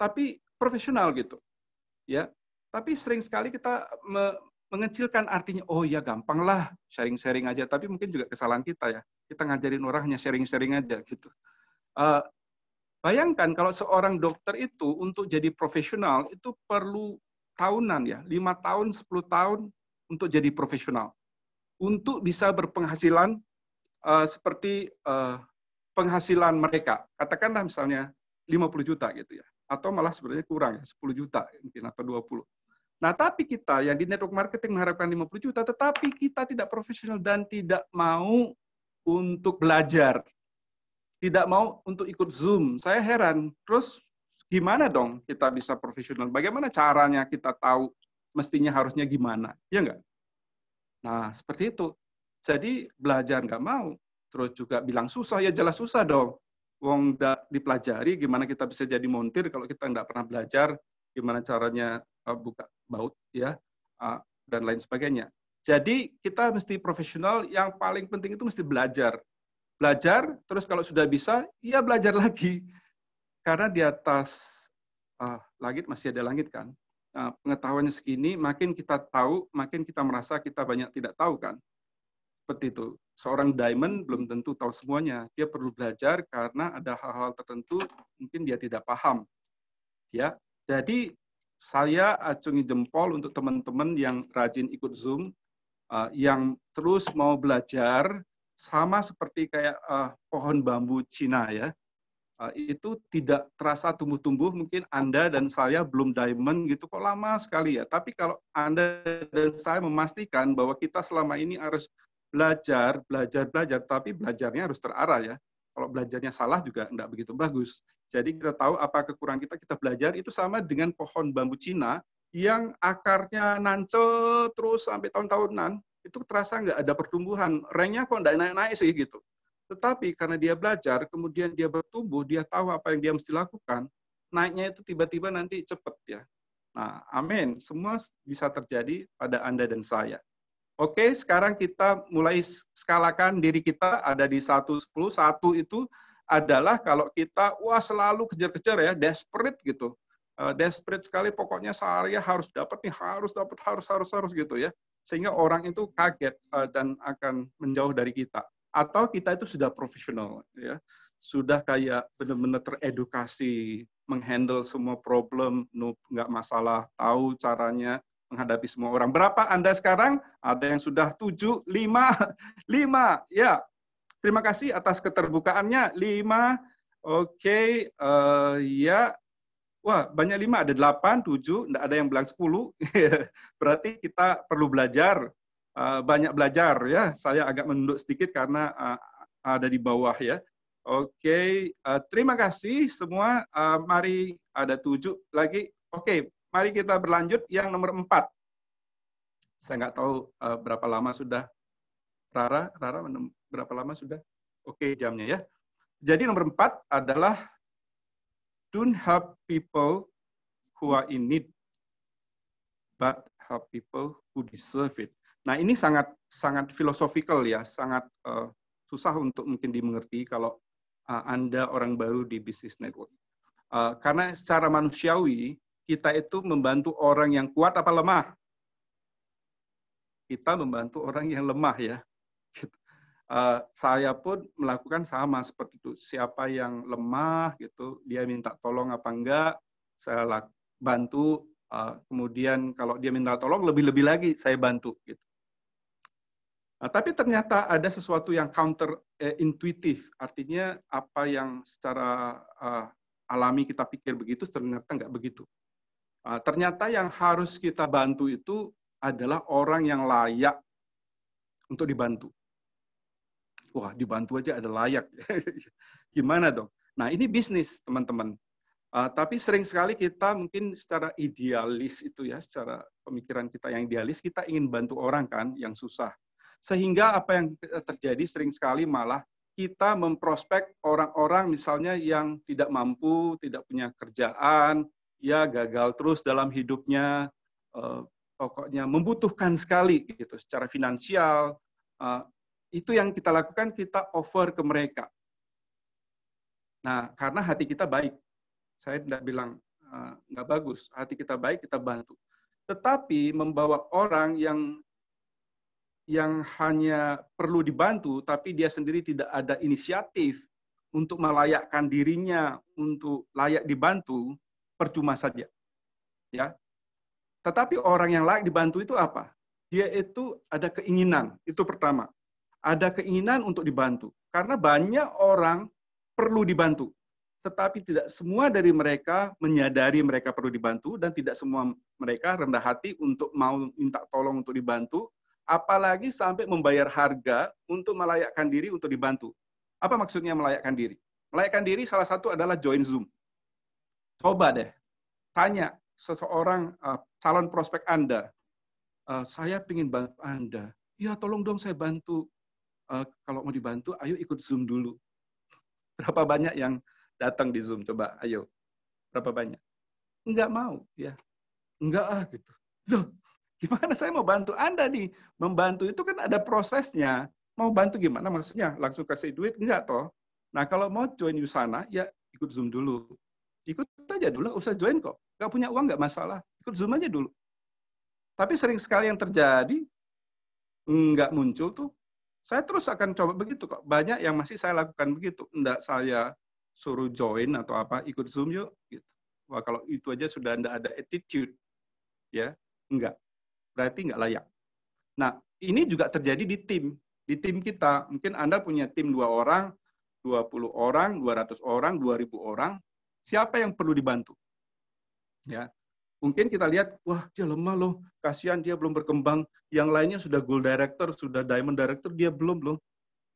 Speaker 2: tapi profesional gitu. Ya. Tapi sering sekali kita me mengecilkan artinya oh ya gampang lah sharing-sharing aja tapi mungkin juga kesalahan kita ya kita ngajarin orang hanya sharing-sharing aja gitu uh, bayangkan kalau seorang dokter itu untuk jadi profesional itu perlu tahunan ya lima tahun 10 tahun untuk jadi profesional untuk bisa berpenghasilan uh, seperti uh, penghasilan mereka katakanlah misalnya 50 juta gitu ya atau malah sebenarnya kurang ya 10 juta mungkin atau 20. Nah, tapi kita yang di network marketing mengharapkan 50 juta tetapi kita tidak profesional dan tidak mau untuk belajar. Tidak mau untuk ikut Zoom. Saya heran. Terus gimana dong kita bisa profesional? Bagaimana caranya kita tahu mestinya harusnya gimana? Ya enggak? Nah, seperti itu. Jadi belajar nggak mau. Terus juga bilang susah, ya jelas susah dong wong tidak dipelajari gimana kita bisa jadi montir kalau kita tidak pernah belajar gimana caranya uh, buka baut ya uh, dan lain sebagainya. Jadi kita mesti profesional yang paling penting itu mesti belajar. Belajar terus kalau sudah bisa ya belajar lagi. Karena di atas uh, langit masih ada langit kan. Uh, pengetahuannya segini makin kita tahu makin kita merasa kita banyak tidak tahu kan seperti itu. Seorang diamond belum tentu tahu semuanya. Dia perlu belajar karena ada hal-hal tertentu mungkin dia tidak paham. Ya, jadi saya acungi jempol untuk teman-teman yang rajin ikut Zoom, uh, yang terus mau belajar, sama seperti kayak uh, pohon bambu Cina ya. Uh, itu tidak terasa tumbuh-tumbuh, mungkin Anda dan saya belum diamond gitu, kok lama sekali ya. Tapi kalau Anda dan saya memastikan bahwa kita selama ini harus belajar, belajar, belajar, tapi belajarnya harus terarah ya. Kalau belajarnya salah juga enggak begitu bagus. Jadi kita tahu apa kekurangan kita, kita belajar itu sama dengan pohon bambu Cina yang akarnya nancel terus sampai tahun-tahunan, itu terasa enggak ada pertumbuhan. Rengnya kok nggak naik-naik sih gitu. Tetapi karena dia belajar, kemudian dia bertumbuh, dia tahu apa yang dia mesti lakukan, naiknya itu tiba-tiba nanti cepat ya. Nah, amin. Semua bisa terjadi pada Anda dan saya. Oke, sekarang kita mulai skalakan diri kita ada di satu sepuluh satu itu adalah kalau kita wah selalu kejar-kejar ya, desperate gitu. Eh, desperate sekali pokoknya saya harus dapat nih, harus dapat, harus harus harus gitu ya. Sehingga orang itu kaget eh, dan akan menjauh dari kita. Atau kita itu sudah profesional ya. Sudah kayak benar-benar teredukasi, menghandle semua problem, nggak masalah, tahu caranya, menghadapi semua orang. Berapa Anda sekarang? Ada yang sudah tujuh, lima, lima. Ya, terima kasih atas keterbukaannya. Lima, oke, okay. uh, eh, ya. Wah, banyak lima, ada delapan, tujuh, enggak ada yang bilang sepuluh. Berarti kita perlu belajar, uh, banyak belajar ya. Saya agak menunduk sedikit karena uh, ada di bawah ya. Oke, okay. uh, terima kasih semua. Uh, mari ada tujuh lagi. Oke, okay mari kita berlanjut yang nomor empat. Saya nggak tahu uh, berapa lama sudah Rara, Rara berapa lama sudah? Oke okay, jamnya ya. Jadi nomor empat adalah don't help people who are in need, but help people who deserve it. Nah ini sangat sangat filosofikal ya, sangat uh, susah untuk mungkin dimengerti kalau uh, anda orang baru di bisnis network. Uh, karena secara manusiawi kita itu membantu orang yang kuat apa lemah? Kita membantu orang yang lemah ya. Uh, saya pun melakukan sama seperti itu. Siapa yang lemah gitu, dia minta tolong apa enggak, saya laku, bantu. Uh, kemudian kalau dia minta tolong lebih-lebih lagi saya bantu gitu. Nah, tapi ternyata ada sesuatu yang counter eh, intuitif, artinya apa yang secara uh, alami kita pikir begitu ternyata enggak begitu. Ah, ternyata yang harus kita bantu itu adalah orang yang layak untuk dibantu. Wah, dibantu aja ada layak. Gimana dong? Nah, ini bisnis, teman-teman. Uh, tapi sering sekali kita mungkin secara idealis itu ya, secara pemikiran kita yang idealis, kita ingin bantu orang kan yang susah. Sehingga apa yang terjadi sering sekali malah kita memprospek orang-orang misalnya yang tidak mampu, tidak punya kerjaan, Ya gagal terus dalam hidupnya, eh, pokoknya membutuhkan sekali gitu secara finansial. Eh, itu yang kita lakukan, kita offer ke mereka. Nah, karena hati kita baik. Saya tidak bilang eh, nggak bagus. Hati kita baik, kita bantu. Tetapi membawa orang yang yang hanya perlu dibantu, tapi dia sendiri tidak ada inisiatif untuk melayakkan dirinya untuk layak dibantu, percuma saja. Ya. Tetapi orang yang layak dibantu itu apa? Dia itu ada keinginan, itu pertama. Ada keinginan untuk dibantu. Karena banyak orang perlu dibantu. Tetapi tidak semua dari mereka menyadari mereka perlu dibantu dan tidak semua mereka rendah hati untuk mau minta tolong untuk dibantu, apalagi sampai membayar harga untuk melayakkan diri untuk dibantu. Apa maksudnya melayakkan diri? Melayakkan diri salah satu adalah join Zoom. Coba deh, tanya seseorang uh, calon prospek Anda, uh, saya ingin bantu Anda. Ya tolong dong saya bantu. Uh, kalau mau dibantu, ayo ikut Zoom dulu. Berapa banyak yang datang di Zoom? Coba, ayo. Berapa banyak? Enggak mau, ya. Enggak ah, gitu. Loh, gimana saya mau bantu Anda nih? Membantu itu kan ada prosesnya. Mau bantu gimana maksudnya? Langsung kasih duit? Enggak, toh. Nah, kalau mau join Yusana, ya ikut Zoom dulu. Ikut ikut aja dulu, usah join kok. Gak punya uang gak masalah, ikut Zoom aja dulu. Tapi sering sekali yang terjadi, nggak muncul tuh, saya terus akan coba begitu kok. Banyak yang masih saya lakukan begitu. Nggak saya suruh join atau apa, ikut Zoom yuk. Gitu. Wah kalau itu aja sudah nggak ada attitude, ya nggak. Berarti nggak layak. Nah, ini juga terjadi di tim. Di tim kita, mungkin Anda punya tim dua orang, 20 orang, 200 orang, 2000 orang, siapa yang perlu dibantu? Ya. Mungkin kita lihat, wah dia lemah loh, kasihan dia belum berkembang, yang lainnya sudah gold director, sudah diamond director, dia belum loh.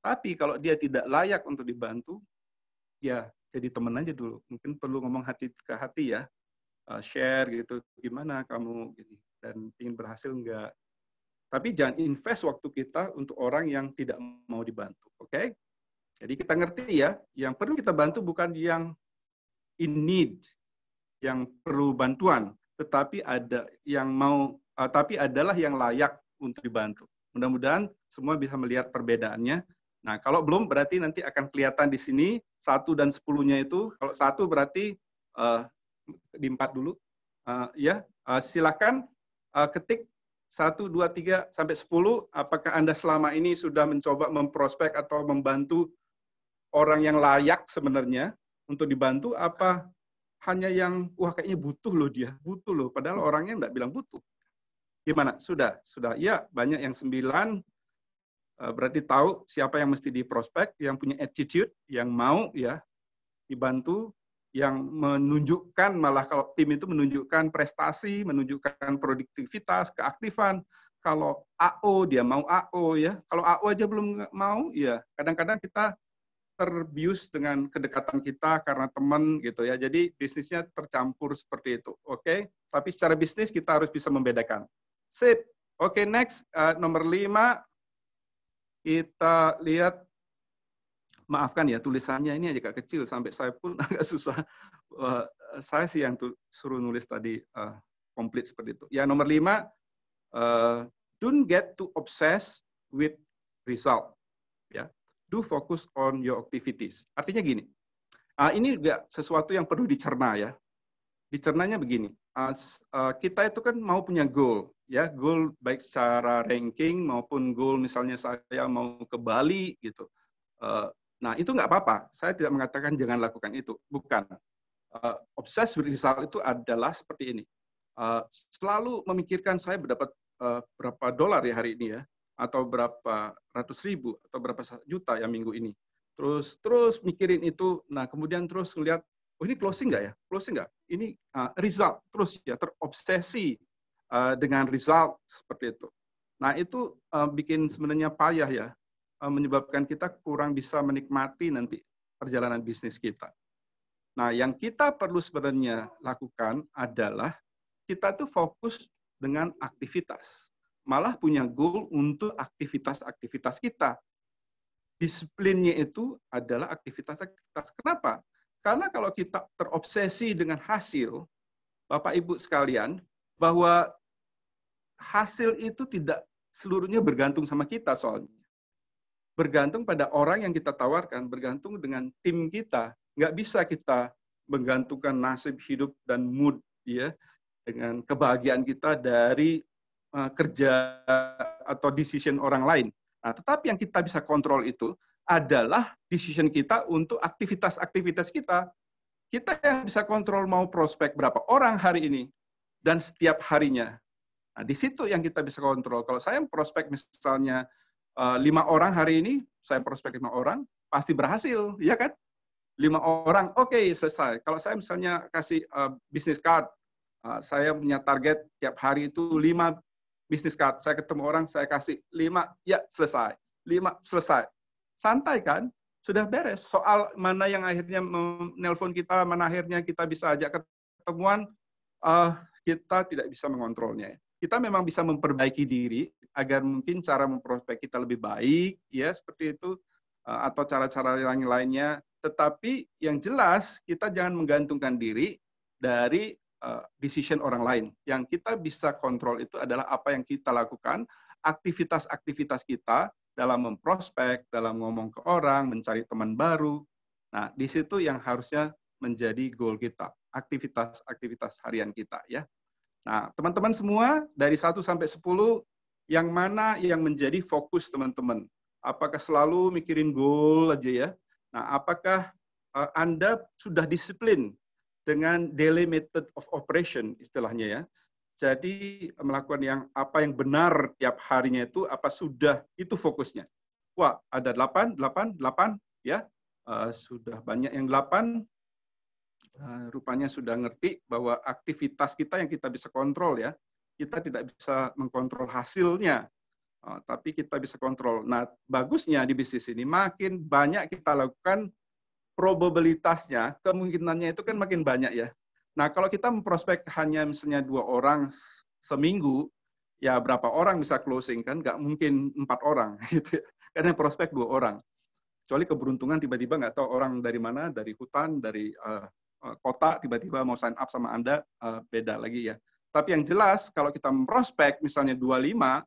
Speaker 2: Tapi kalau dia tidak layak untuk dibantu, ya jadi teman aja dulu. Mungkin perlu ngomong hati ke hati ya, eh, share gitu, gimana kamu gini gitu. dan ingin berhasil enggak. Tapi jangan invest waktu kita untuk orang yang tidak mau dibantu, oke? Okay? Jadi kita ngerti ya, yang perlu kita bantu bukan yang in need yang perlu bantuan, tetapi ada yang mau uh, tapi adalah yang layak untuk dibantu. Mudah-mudahan semua bisa melihat perbedaannya. Nah, kalau belum berarti nanti akan kelihatan di sini satu dan sepuluhnya itu. Kalau satu berarti uh, di empat dulu, uh, ya uh, silakan uh, ketik satu, dua, tiga sampai sepuluh. Apakah anda selama ini sudah mencoba memprospek atau membantu orang yang layak sebenarnya? untuk dibantu apa hanya yang wah kayaknya butuh loh dia, butuh loh. Padahal hmm. orangnya nggak bilang butuh. Gimana? Sudah, sudah. Iya, banyak yang sembilan. Eh, berarti tahu siapa yang mesti diprospek, yang punya attitude, yang mau ya dibantu, yang menunjukkan malah kalau tim itu menunjukkan prestasi, menunjukkan produktivitas, keaktifan. Kalau AO dia mau AO ya. Kalau AO aja belum mau ya. Kadang-kadang kita terbius dengan kedekatan kita karena teman gitu ya. Jadi bisnisnya tercampur seperti itu. Oke, okay? tapi secara bisnis kita harus bisa membedakan. Sip. Oke, okay, next uh, nomor lima kita lihat. Maafkan ya tulisannya ini agak kecil sampai saya pun agak susah. Uh, saya sih yang suruh nulis tadi uh, komplit seperti itu. Ya nomor lima, uh, don't get too obsessed with result. Ya, do focus on your activities. Artinya gini, uh, ini juga sesuatu yang perlu dicerna ya. Dicernanya begini, uh, uh, kita itu kan mau punya goal, ya goal baik secara ranking maupun goal misalnya saya mau ke Bali gitu. Uh, nah itu nggak apa-apa. Saya tidak mengatakan jangan lakukan itu, bukan. Uh, obses berisal itu adalah seperti ini. Uh, selalu memikirkan saya berdapat uh, berapa dolar ya hari ini ya atau berapa ratus ribu atau berapa juta ya minggu ini. Terus terus mikirin itu, nah kemudian terus ngeliat, oh ini closing nggak ya? Closing nggak? Ini uh, result terus ya terobsesi uh, dengan result seperti itu. Nah itu uh, bikin sebenarnya payah ya, uh, menyebabkan kita kurang bisa menikmati nanti perjalanan bisnis kita. Nah yang kita perlu sebenarnya lakukan adalah kita tuh fokus dengan aktivitas malah punya goal untuk aktivitas-aktivitas kita. Disiplinnya itu adalah aktivitas-aktivitas. Kenapa? Karena kalau kita terobsesi dengan hasil, Bapak Ibu sekalian, bahwa hasil itu tidak seluruhnya bergantung sama kita soalnya. Bergantung pada orang yang kita tawarkan, bergantung dengan tim kita. Nggak bisa kita menggantungkan nasib hidup dan mood ya dengan kebahagiaan kita dari Eh, kerja atau decision orang lain. Nah, tetapi yang kita bisa kontrol itu adalah decision kita untuk aktivitas-aktivitas kita. Kita yang bisa kontrol mau prospek berapa orang hari ini dan setiap harinya. Nah, di situ yang kita bisa kontrol. Kalau saya prospek misalnya eh, lima orang hari ini, saya prospek lima orang, pasti berhasil, ya kan? Lima orang, oke okay, selesai. Kalau saya misalnya kasih uh, eh, bisnis card, uh, saya punya target tiap hari itu lima bisnis card. Saya ketemu orang, saya kasih lima, ya selesai. Lima, selesai. Santai kan? Sudah beres. Soal mana yang akhirnya menelpon kita, mana akhirnya kita bisa ajak ketemuan, uh, kita tidak bisa mengontrolnya. Kita memang bisa memperbaiki diri agar mungkin cara memprospek kita lebih baik, ya seperti itu, uh, atau cara-cara lain lainnya. Tetapi yang jelas kita jangan menggantungkan diri dari Eh, decision orang lain. Yang kita bisa kontrol itu adalah apa yang kita lakukan, aktivitas-aktivitas kita dalam memprospek, dalam ngomong ke orang, mencari teman baru. Nah, di situ yang harusnya menjadi goal kita, aktivitas-aktivitas harian kita ya. Nah, teman-teman semua dari 1 sampai 10 yang mana yang menjadi fokus teman-teman? Apakah selalu mikirin goal aja ya? Nah, apakah eh, Anda sudah disiplin dengan daily method of operation istilahnya ya. Jadi melakukan yang apa yang benar tiap harinya itu apa sudah itu fokusnya. Wah, ada delapan, delapan, delapan ya. Uh, sudah banyak yang delapan uh, rupanya sudah ngerti bahwa aktivitas kita yang kita bisa kontrol ya. Kita tidak bisa mengkontrol hasilnya. Uh, tapi kita bisa kontrol. Nah, bagusnya di bisnis ini makin banyak kita lakukan probabilitasnya, kemungkinannya itu kan makin banyak ya. Nah, kalau kita memprospek hanya misalnya dua orang seminggu, ya berapa orang bisa closing kan? Gak mungkin empat orang gitu ya. Karena prospek dua orang. Kecuali keberuntungan tiba-tiba nggak tahu orang dari mana, dari hutan, dari uh, kota, tiba-tiba mau sign up sama Anda, uh, beda lagi ya. Tapi yang jelas, kalau kita memprospek misalnya dua lima,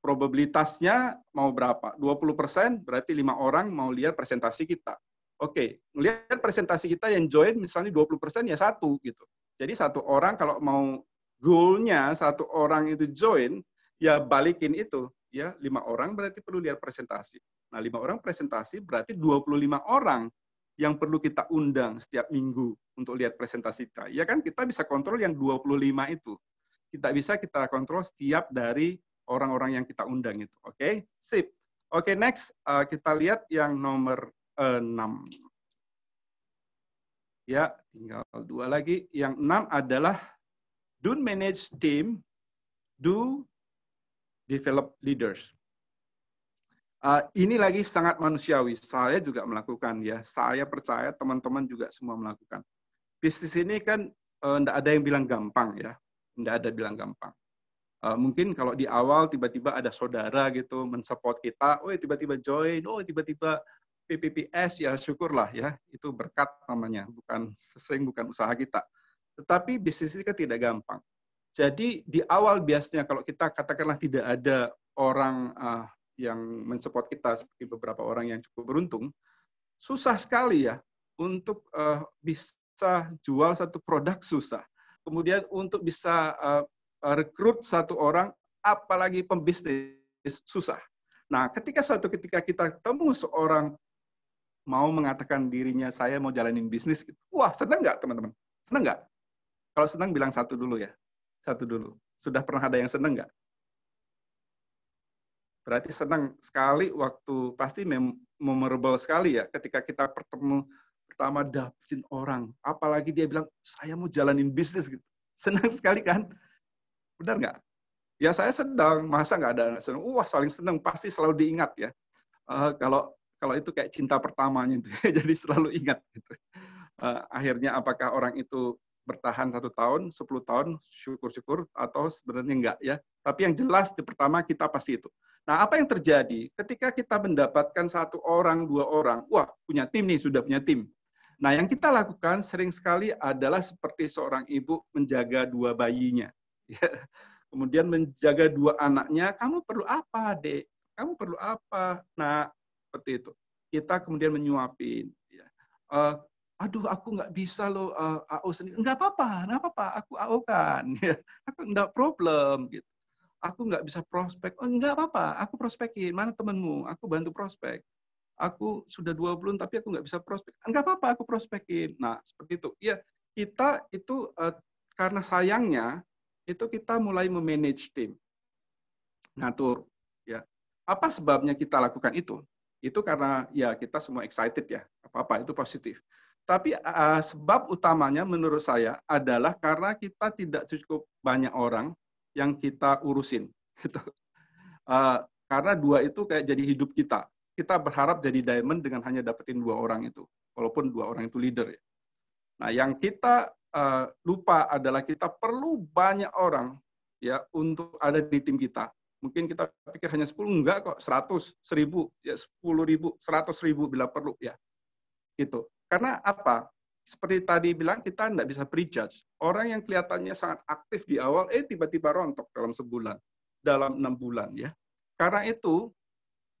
Speaker 2: probabilitasnya mau berapa? 20 persen, berarti lima orang mau lihat presentasi kita. Oke, melihat presentasi kita yang join misalnya 20% ya satu gitu. Jadi satu orang kalau mau goalnya satu orang itu join, ya balikin itu. Ya, lima orang berarti perlu lihat presentasi. Nah, lima orang presentasi berarti 25 orang yang perlu kita undang setiap minggu untuk lihat presentasi kita. Ya kan, kita bisa kontrol yang 25 itu. Kita bisa kita kontrol setiap dari orang-orang yang kita undang itu. Oke, okay? sip. Oke, okay, next. Uh, kita lihat yang nomor 6. Ya, tinggal dua lagi. Yang enam adalah do manage team, do develop leaders. Uh, ini lagi sangat manusiawi. Saya juga melakukan ya. Saya percaya teman-teman juga semua melakukan. Bisnis ini kan tidak eh, uh, ada yang bilang gampang ya. Tidak ada bilang gampang. Uh, mungkin kalau di awal tiba-tiba ada saudara gitu mensupport kita, oh tiba-tiba join, oh tiba-tiba PPPS ya syukurlah ya, itu berkat namanya, bukan sesering bukan usaha kita. Tetapi bisnis ini kan tidak gampang. Jadi di awal biasanya kalau kita katakanlah tidak ada orang uh, yang mensupport kita seperti beberapa orang yang cukup beruntung, susah sekali ya untuk uh, bisa jual satu produk susah. Kemudian untuk bisa uh, rekrut satu orang, apalagi pembisnis susah. Nah, ketika suatu ketika kita ketemu seorang mau mengatakan dirinya saya mau jalanin bisnis, gitu. wah senang nggak teman-teman? Senang nggak? Kalau senang bilang satu dulu ya, satu dulu. Sudah pernah ada yang seneng nggak? Berarti senang sekali waktu pasti memorable sekali ya ketika kita bertemu pertama dapetin orang, apalagi dia bilang saya mau jalanin bisnis gitu. Senang sekali kan? Benar nggak? Ya saya sedang, masa nggak ada senang? Wah saling senang pasti selalu diingat ya. Uh, kalau kalau itu kayak cinta pertamanya gitu. jadi selalu ingat gitu. Eh, akhirnya apakah orang itu bertahan satu tahun, sepuluh tahun, syukur-syukur, atau sebenarnya enggak ya. Tapi yang jelas di pertama kita pasti itu. Nah, apa yang terjadi ketika kita mendapatkan satu orang, dua orang, wah punya tim nih, sudah punya tim. Nah, yang kita lakukan sering sekali adalah seperti seorang ibu menjaga dua bayinya. Ya, kemudian menjaga dua anaknya, kamu perlu apa, dek? Kamu perlu apa, Nah seperti itu. Kita kemudian menyuapin. Ya. Uh, aduh aku nggak bisa loh uh, eh, AO sendiri. Nggak apa-apa, nggak apa-apa. Aku AO kan. Ya. Aku nggak problem gitu. Aku nggak bisa prospek. Oh, nggak apa-apa, aku prospekin. Mana temenmu? Aku bantu prospek. Aku sudah dua bulan tapi aku nggak bisa prospek. Nggak apa-apa, aku prospekin. Nah, seperti itu. Ya, kita itu uh, karena sayangnya itu kita mulai memanage tim ngatur ya apa sebabnya kita lakukan itu itu karena ya kita semua excited ya, apa-apa itu positif. Tapi uh, sebab utamanya menurut saya adalah karena kita tidak cukup banyak orang yang kita urusin. Gitu. Uh, karena dua itu kayak jadi hidup kita. Kita berharap jadi diamond dengan hanya dapetin dua orang itu, walaupun dua orang itu leader ya. Nah, yang kita uh, lupa adalah kita perlu banyak orang ya untuk ada di tim kita Mungkin kita pikir hanya 10, enggak kok, 100, 1000, ya 10 ribu, 100 ribu bila perlu ya. Gitu. Karena apa? Seperti tadi bilang, kita tidak bisa prejudge. Orang yang kelihatannya sangat aktif di awal, eh tiba-tiba rontok dalam sebulan, dalam enam bulan ya. Karena itu,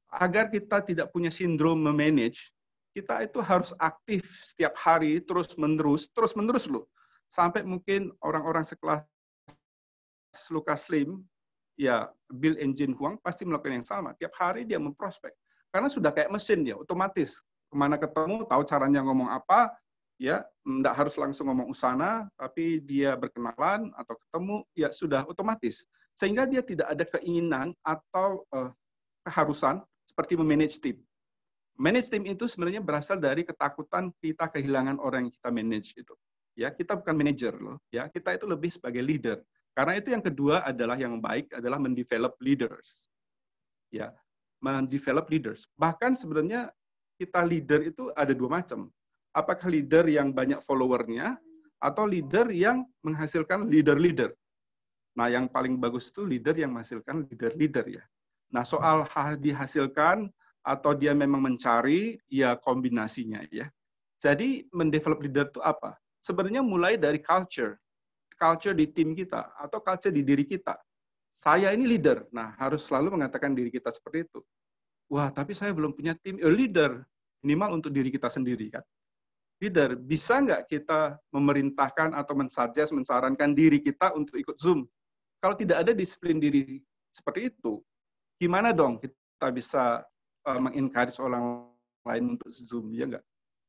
Speaker 2: agar kita tidak punya sindrom memanage, kita itu harus aktif setiap hari, terus-menerus, terus-menerus loh. Sampai mungkin orang-orang sekelas Lukas Slim ya Bill engine Huang pasti melakukan yang sama. Tiap hari dia memprospek. Karena sudah kayak mesin dia, ya, otomatis. Kemana ketemu, tahu caranya ngomong apa, ya tidak harus langsung ngomong usana, tapi dia berkenalan atau ketemu, ya sudah otomatis. Sehingga dia tidak ada keinginan atau uh, keharusan seperti memanage tim. Manage tim itu sebenarnya berasal dari ketakutan kita kehilangan orang yang kita manage itu. Ya, kita bukan manager loh, ya. Kita itu lebih sebagai leader. Karena itu yang kedua adalah yang baik adalah mendevelop leaders. Ya, mendevelop leaders. Bahkan sebenarnya kita leader itu ada dua macam. Apakah leader yang banyak followernya atau leader yang menghasilkan leader-leader. Nah, yang paling bagus itu leader yang menghasilkan leader-leader ya. Nah, soal dihasilkan atau dia memang mencari ya kombinasinya ya. Jadi mendevelop leader itu apa? Sebenarnya mulai dari culture culture di tim kita atau culture di diri kita. Saya ini leader. Nah, harus selalu mengatakan diri kita seperti itu. Wah, tapi saya belum punya tim. Eh, leader minimal untuk diri kita sendiri kan. Leader, bisa nggak kita memerintahkan atau mensuggest, mensarankan diri kita untuk ikut Zoom? Kalau tidak ada disiplin diri seperti itu, gimana dong kita bisa uh, mengencourage orang lain untuk Zoom, ya nggak?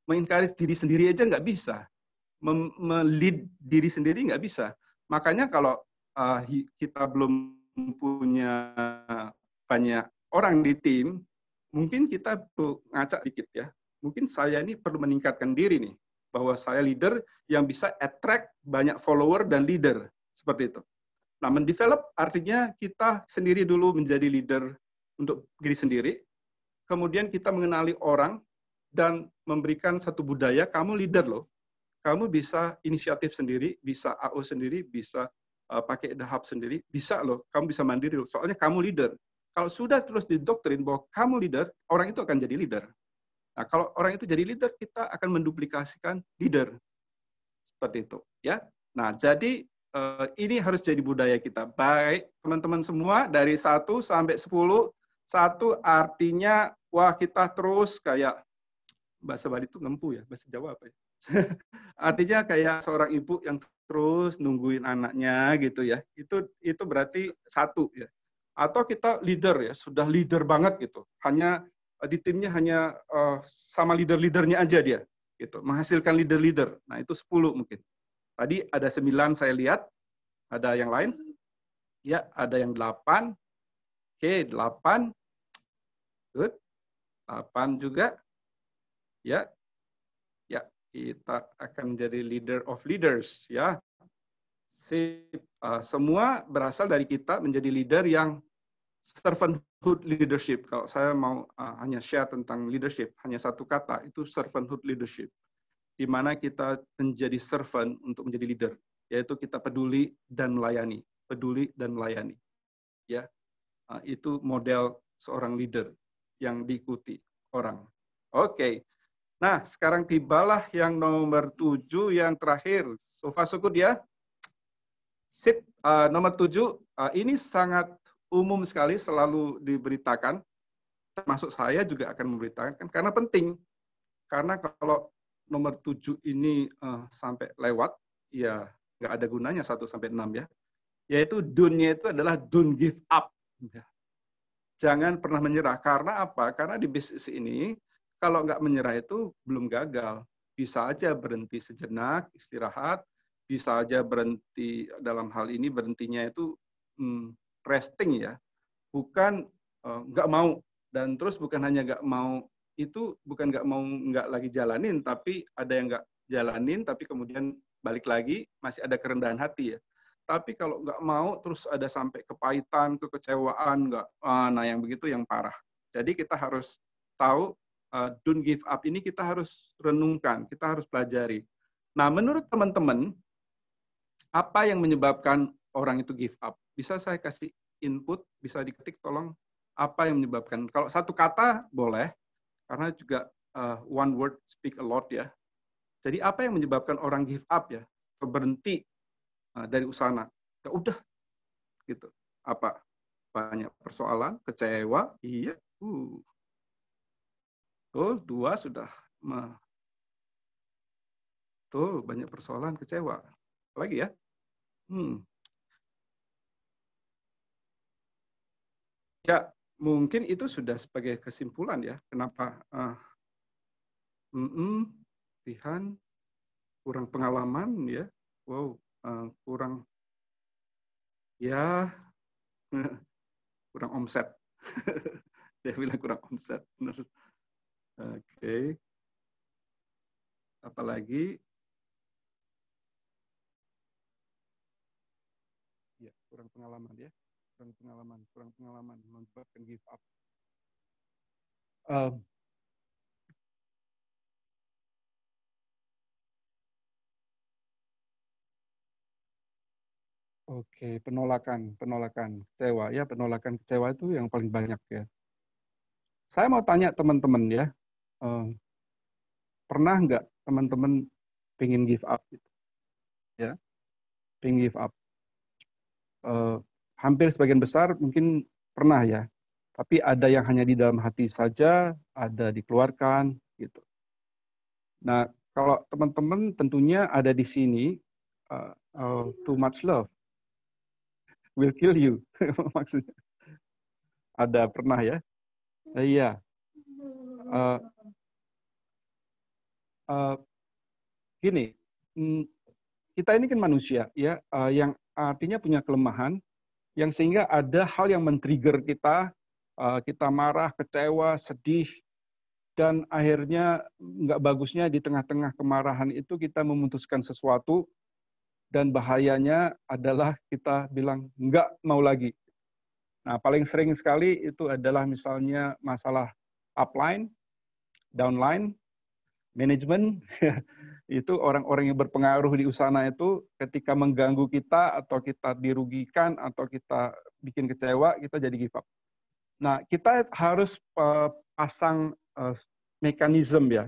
Speaker 2: meng diri sendiri aja nggak bisa melid diri sendiri nggak bisa. Makanya kalau uh, kita belum punya banyak orang di tim, mungkin kita ngacak dikit ya. Mungkin saya ini perlu meningkatkan diri nih bahwa saya leader yang bisa attract banyak follower dan leader seperti itu. Nah, mendevelop artinya kita sendiri dulu menjadi leader untuk diri sendiri, kemudian kita mengenali orang dan memberikan satu budaya kamu leader loh kamu bisa inisiatif sendiri, bisa AO sendiri, bisa uh, pakai The Hub sendiri, bisa loh, kamu bisa mandiri loh. Soalnya kamu leader. Kalau sudah terus didoktrin bahwa kamu leader, orang itu akan jadi leader. Nah, kalau orang itu jadi leader, kita akan menduplikasikan leader. Seperti itu, ya. Nah, jadi uh, ini harus jadi budaya kita. Baik, teman-teman semua, dari 1 sampai 10, satu artinya, wah kita terus kayak, bahasa Bali itu ngempu ya, bahasa Jawa apa ya? Artinya kayak seorang ibu yang terus nungguin anaknya gitu ya. Itu itu berarti satu ya. Atau kita leader ya, sudah leader banget gitu. Hanya di timnya hanya uh, sama leader-leadernya aja dia gitu. Menghasilkan leader-leader. Nah, itu 10 mungkin. Tadi ada 9 saya lihat. Ada yang lain? Ya, ada yang 8. Oke, 8. Good. 8 juga. Ya, kita akan menjadi leader of leaders ya. Sip. Uh, semua berasal dari kita menjadi leader yang servanthood leadership. Kalau saya mau uh, hanya share tentang leadership, hanya satu kata itu servanthood leadership. Di mana kita menjadi servant untuk menjadi leader, yaitu kita peduli dan melayani, peduli dan melayani. Ya. Uh, itu model seorang leader yang diikuti orang. Oke. Okay. Nah, sekarang tibalah yang nomor tujuh yang terakhir. Sofa suku ya. Sit, uh, nomor tujuh, uh, ini sangat umum sekali, selalu diberitakan. Termasuk saya juga akan memberitakan, karena penting. Karena kalau nomor tujuh ini uh, sampai lewat, ya nggak ada gunanya satu sampai enam ya. Yaitu dunia itu adalah don't give up. Ya. Jangan pernah menyerah. Karena apa? Karena di bisnis ini, kalau nggak menyerah itu belum gagal. Bisa aja berhenti sejenak, istirahat, bisa aja berhenti dalam hal ini berhentinya itu hmm, resting ya, bukan eh, nggak uh, mau dan terus bukan hanya nggak mau itu bukan nggak mau nggak lagi jalanin tapi ada yang nggak jalanin tapi kemudian balik lagi masih ada kerendahan hati ya tapi kalau nggak mau terus ada sampai kepahitan kekecewaan nggak ah, nah yang begitu yang parah jadi kita harus tahu uh, don't give up ini kita harus renungkan, kita harus pelajari. Nah, menurut teman-teman, apa yang menyebabkan orang itu give up? Bisa saya kasih input, bisa diketik tolong apa yang menyebabkan. Kalau satu kata boleh, karena juga uh, one word speak a lot ya. Jadi apa yang menyebabkan orang give up ya, berhenti uh, eh, dari usaha? Ya udah, gitu. Apa? Banyak persoalan, kecewa, iya, uh, Tuh, dua sudah Tuh, banyak persoalan kecewa. Lagi ya. Hmm. Ya, mungkin itu sudah sebagai kesimpulan ya. Kenapa uh, eh, mm -mm, Tihan kurang pengalaman ya. Wow, uh, kurang ya kurang omset. Dia bilang kurang omset. Oke. Okay. Apalagi? Ya, kurang pengalaman ya. Kurang pengalaman, kurang pengalaman menyebabkan give up. Um, Oke, penolakan, penolakan, kecewa ya, penolakan kecewa itu yang paling banyak ya. Saya mau tanya teman-teman ya, Eh, pernah nggak teman-teman pengen give up gitu ya pengen give up uh, hampir sebagian besar mungkin pernah ya tapi ada yang hanya di dalam hati saja ada dikeluarkan gitu nah kalau teman-teman tentunya ada di sini uh, uh, too much love will kill you maksudnya ada pernah ya iya uh, yeah. uh uh, gini, mm, kita ini kan manusia ya, uh, yang artinya punya kelemahan, yang sehingga ada hal yang men-trigger kita, uh, kita marah, kecewa, sedih, dan akhirnya nggak bagusnya di tengah-tengah kemarahan itu kita memutuskan sesuatu dan bahayanya adalah kita bilang nggak mau lagi. Nah, paling sering sekali itu adalah misalnya masalah upline, downline, manajemen itu orang-orang yang berpengaruh di usana itu ketika mengganggu kita atau kita dirugikan atau kita bikin kecewa, kita jadi give up. Nah, kita harus eh, pasang eh, mekanisme ya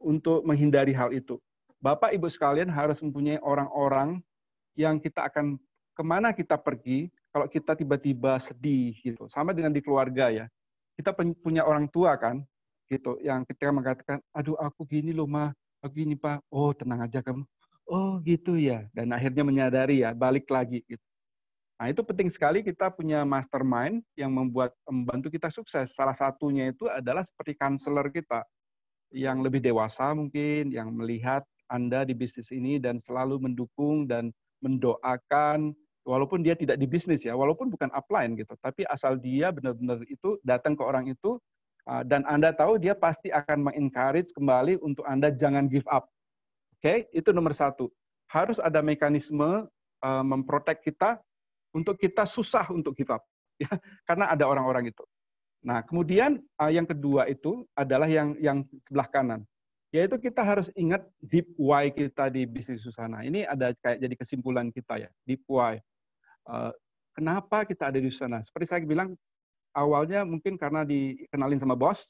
Speaker 2: untuk menghindari hal itu. Bapak Ibu sekalian harus mempunyai orang-orang yang kita akan kemana kita pergi kalau kita tiba-tiba sedih gitu. Sama dengan di keluarga ya. Kita punya orang tua kan, gitu yang ketika mengatakan aduh aku gini loh mah aku gini pak oh tenang aja kamu oh gitu ya dan akhirnya menyadari ya balik lagi gitu nah itu penting sekali kita punya mastermind yang membuat membantu kita sukses salah satunya itu adalah seperti counselor kita yang lebih dewasa mungkin yang melihat anda di bisnis ini dan selalu mendukung dan mendoakan walaupun dia tidak di bisnis ya walaupun bukan upline gitu tapi asal dia benar-benar itu datang ke orang itu Ah, dan Anda tahu dia pasti akan mengencourage kembali untuk Anda jangan give up. Oke, okay? itu nomor satu. Harus ada mekanisme uh, memprotek kita untuk kita susah untuk give up, ya, karena ada orang-orang itu. Nah, kemudian uh, yang kedua itu adalah yang yang sebelah kanan, yaitu kita harus ingat deep why kita di bisnis Susana. Ini ada kayak jadi kesimpulan kita ya, deep why. Uh, kenapa kita ada di sana? Seperti saya bilang, awalnya mungkin karena dikenalin sama bos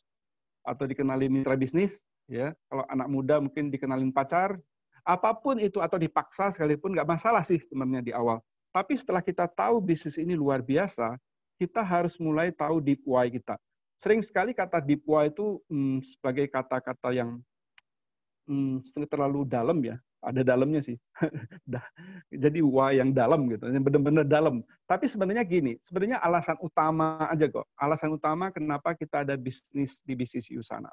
Speaker 2: atau dikenalin mitra bisnis, ya. Kalau anak muda mungkin dikenalin pacar, apapun itu atau dipaksa sekalipun nggak masalah sih sebenarnya di awal. Tapi setelah kita tahu bisnis ini luar biasa, kita harus mulai tahu deep why kita. Sering sekali kata deep why itu hmm, sebagai kata-kata yang hmm, terlalu dalam ya ada dalamnya sih. Jadi wah yang dalam gitu, yang benar-benar dalam. Tapi sebenarnya gini, sebenarnya alasan utama aja kok. Alasan utama kenapa kita ada bisnis di bisnis sana.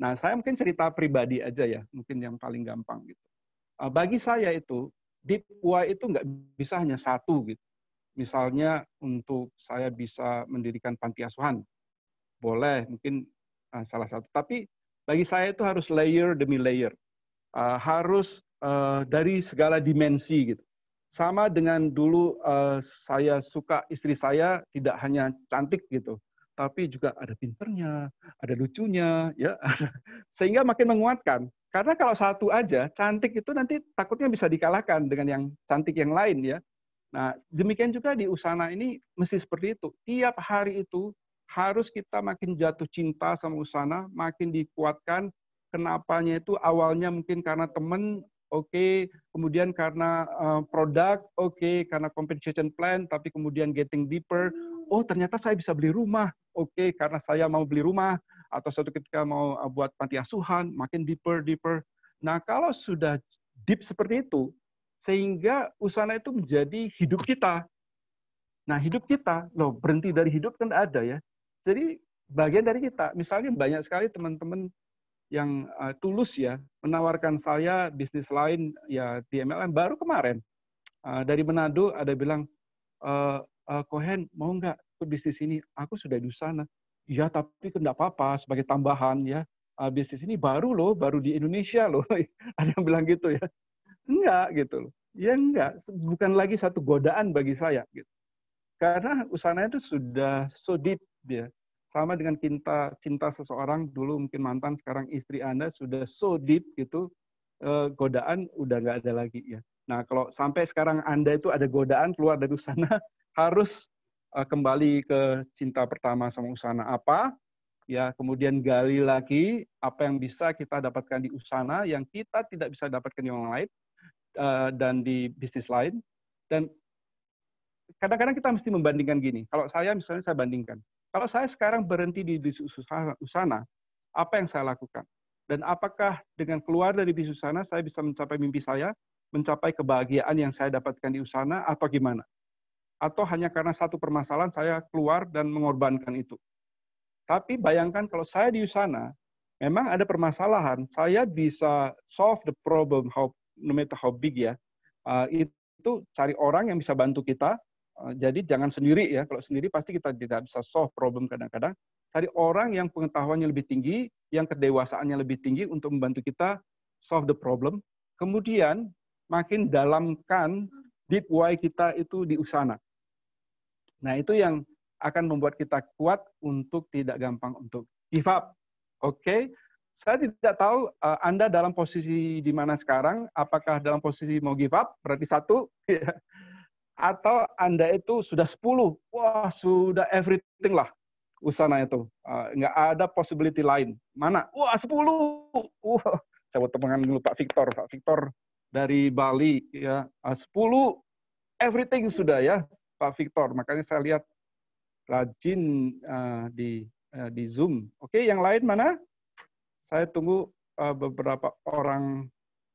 Speaker 2: Nah, saya mungkin cerita pribadi aja ya, mungkin yang paling gampang gitu. Eh, bagi saya itu, deep why itu nggak bisa hanya satu gitu. Misalnya untuk saya bisa mendirikan panti asuhan. Boleh, mungkin eh, salah satu. Tapi bagi saya itu harus layer demi layer. Uh, harus uh, dari segala dimensi gitu. Sama dengan dulu uh, saya suka istri saya tidak hanya cantik gitu, tapi juga ada pinternya, ada lucunya, ya. Sehingga makin menguatkan. Karena kalau satu aja cantik itu nanti takutnya bisa dikalahkan dengan yang cantik yang lain ya. Nah, demikian juga di Usana ini mesti seperti itu. Tiap hari itu harus kita makin jatuh cinta sama Usana, makin dikuatkan. Kenapanya itu awalnya mungkin karena teman, oke, okay. kemudian karena uh, produk, oke, okay. karena compensation plan, tapi kemudian getting deeper, oh ternyata saya bisa beli rumah, oke, okay. karena saya mau beli rumah, atau suatu ketika mau eh, buat panti asuhan, makin deeper, deeper. Nah, kalau sudah deep seperti itu, sehingga usaha itu menjadi hidup kita. Nah, hidup kita, loh, berhenti dari hidup kan ada ya. Jadi, bagian dari kita. Misalnya banyak sekali teman-teman yang uh, tulus ya menawarkan saya bisnis lain ya di MLM baru kemarin uh, dari Manado ada bilang uh, eh, uh, Cohen mau nggak ke bisnis ini aku sudah di sana ya tapi tidak kan apa-apa sebagai tambahan ya uh, bisnis ini baru loh baru di Indonesia loh ada yang bilang gitu ya enggak gitu loh ya enggak bukan lagi satu godaan bagi saya gitu karena usahanya itu sudah so deep dia ya sama dengan cinta cinta seseorang dulu mungkin mantan sekarang istri anda sudah so deep gitu uh, godaan udah nggak ada lagi ya nah kalau sampai sekarang anda itu ada godaan keluar dari sana harus uh, kembali ke cinta pertama sama usana apa ya kemudian gali lagi apa yang bisa kita dapatkan di usana yang kita tidak bisa dapatkan di orang lain uh, dan di bisnis lain dan kadang-kadang kita mesti membandingkan gini kalau saya misalnya saya bandingkan kalau saya sekarang berhenti di bisnis usana, apa yang saya lakukan? Dan apakah dengan keluar dari bisnis usana saya bisa mencapai mimpi saya, mencapai kebahagiaan yang saya dapatkan di usana atau gimana? Atau hanya karena satu permasalahan saya keluar dan mengorbankan itu? Tapi bayangkan kalau saya di usana, memang ada permasalahan, saya bisa solve the problem how no matter how big ya. Uh, itu cari orang yang bisa bantu kita, Eh, jadi jangan sendiri ya. Kalau sendiri pasti kita tidak bisa solve problem kadang-kadang. Cari orang yang pengetahuannya lebih tinggi, yang kedewasaannya lebih tinggi untuk membantu kita solve the problem. Kemudian makin dalamkan deep why kita itu di usana. Nah itu yang akan membuat kita kuat untuk tidak gampang untuk give up. Oke, okay? saya tidak tahu uh, Anda dalam posisi di mana sekarang. Apakah dalam posisi mau give up? Berarti satu. Ya atau Anda itu sudah 10, wah sudah everything lah usana itu. Uh, nggak ada possibility lain. Mana? Wah 10! wah saya buat teman dulu Pak Victor. Pak Victor dari Bali. ya ah, uh, 10, everything sudah ya Pak Victor. Makanya saya lihat rajin uh, di uh, di Zoom. Oke, yang lain mana? Saya tunggu uh, beberapa orang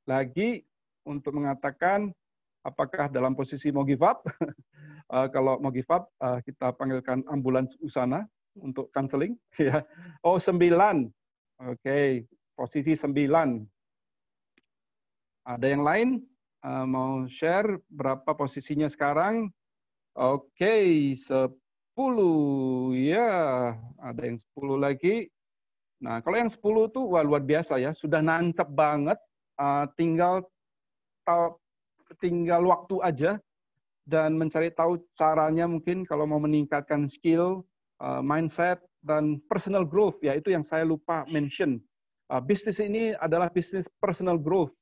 Speaker 2: lagi untuk mengatakan apakah dalam posisi mau give up? uh, kalau mau give up, uh, kita panggilkan ambulans usana untuk counseling. Ya. Oh, sembilan. Oke, okay. posisi sembilan. Ada yang lain uh, mau share berapa posisinya sekarang? Oke, okay, sepuluh. Ya, ada yang sepuluh lagi. Nah, kalau yang sepuluh tuh wah, luar biasa ya, sudah nancep banget. Uh, tinggal tinggal waktu aja dan mencari tahu caranya mungkin kalau mau meningkatkan skill, uh, mindset, dan personal growth. Ya, itu yang saya lupa mention. Uh, bisnis ini adalah bisnis personal growth.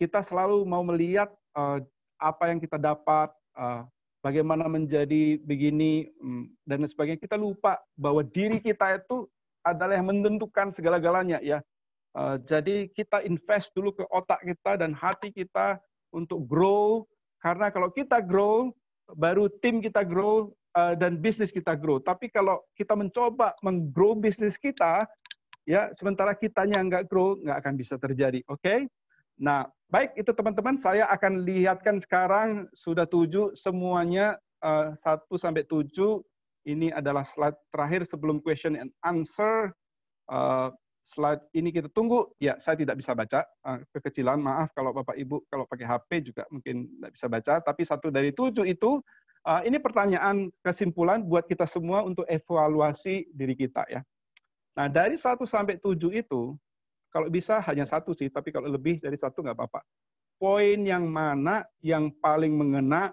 Speaker 2: Kita selalu mau melihat uh, apa yang kita dapat, uh, bagaimana menjadi begini, um, dan sebagainya. Kita lupa bahwa diri kita itu adalah yang menentukan segala-galanya. ya. Uh, jadi kita invest dulu ke otak kita dan hati kita, untuk grow karena kalau kita grow baru tim kita grow eh, dan bisnis kita grow. Tapi kalau kita mencoba menggrow bisnis kita ya sementara kitanya nggak grow nggak akan bisa terjadi. Oke? Okay? Nah, baik itu teman-teman, saya akan lihatkan sekarang sudah tujuh semuanya eh, satu sampai tujuh. Ini adalah slide terakhir sebelum question and answer. Eh, slide ini kita tunggu. Ya, saya tidak bisa baca ah, kekecilan. Maaf kalau Bapak Ibu kalau pakai HP juga mungkin tidak bisa baca. Tapi satu dari tujuh itu ah, ini pertanyaan kesimpulan buat kita semua untuk evaluasi diri kita ya. Nah dari satu sampai tujuh itu kalau bisa hanya satu sih, tapi kalau lebih dari satu nggak apa-apa. Poin yang mana yang paling mengena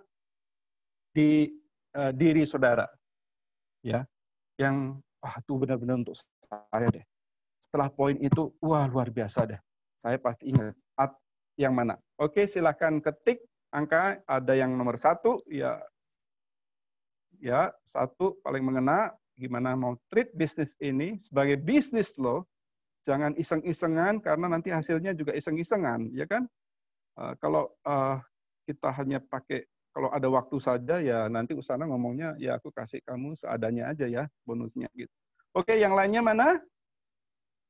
Speaker 2: di uh, diri saudara, ya, yang wah itu benar-benar untuk saya deh setelah poin itu, wah luar biasa deh. Saya pasti ingat. At yang mana? Oke, silahkan ketik angka. Ada yang nomor satu, ya, ya satu paling mengena. Gimana mau treat bisnis ini sebagai bisnis lo Jangan iseng-isengan karena nanti hasilnya juga iseng-isengan, ya kan? Uh, kalau uh, kita hanya pakai kalau ada waktu saja ya nanti Usana ngomongnya ya aku kasih kamu seadanya aja ya bonusnya gitu. Oke, yang lainnya mana?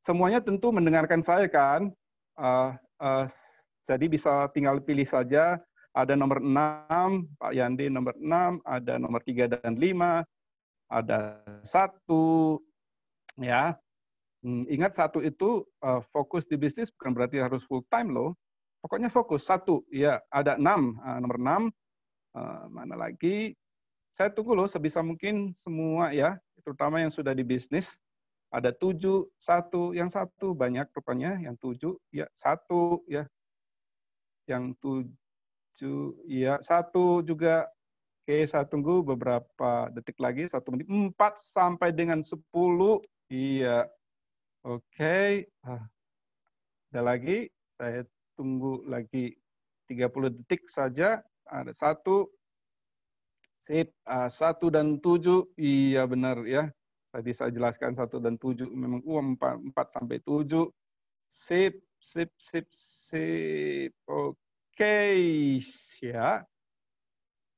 Speaker 2: semuanya tentu mendengarkan saya kan. Uh, uh, jadi bisa tinggal pilih saja. Ada nomor 6, Pak Yandi nomor 6, ada nomor 3 dan 5, ada satu ya. Hmm, ingat satu itu uh, fokus di bisnis bukan berarti harus full time loh. Pokoknya fokus satu, ya ada enam uh, nomor enam uh, mana lagi? Saya tunggu loh sebisa mungkin semua ya, terutama yang sudah di bisnis ada tujuh, satu, yang satu banyak rupanya, yang tujuh, ya satu, ya yang tujuh, ya satu juga. Oke, saya tunggu beberapa detik lagi, satu menit, empat sampai dengan sepuluh, iya. Oke, ah, ada lagi, saya tunggu lagi tiga puluh detik saja, ada satu, sip, ah, satu dan tujuh, iya benar ya. Tadi saya jelaskan satu dan tujuh memang uang empat empat sampai tujuh Sip, sip, sip, sip. Oke, okay. ya.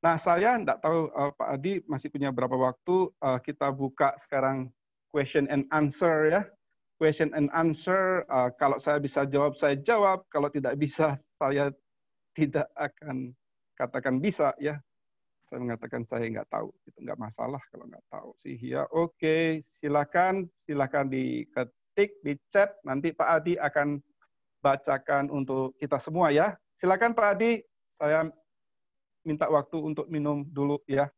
Speaker 2: Nah, saya tidak tahu uh, Pak Adi masih punya berapa waktu. Uh, kita buka sekarang question and answer ya. Question and answer. Uh, kalau saya bisa jawab, saya jawab. Kalau tidak bisa, saya tidak akan katakan bisa ya saya mengatakan saya nggak tahu itu nggak masalah kalau nggak tahu sih ya oke okay. silakan silakan diketik di chat nanti Pak Adi akan bacakan untuk kita semua ya silakan Pak Adi saya minta waktu untuk minum dulu ya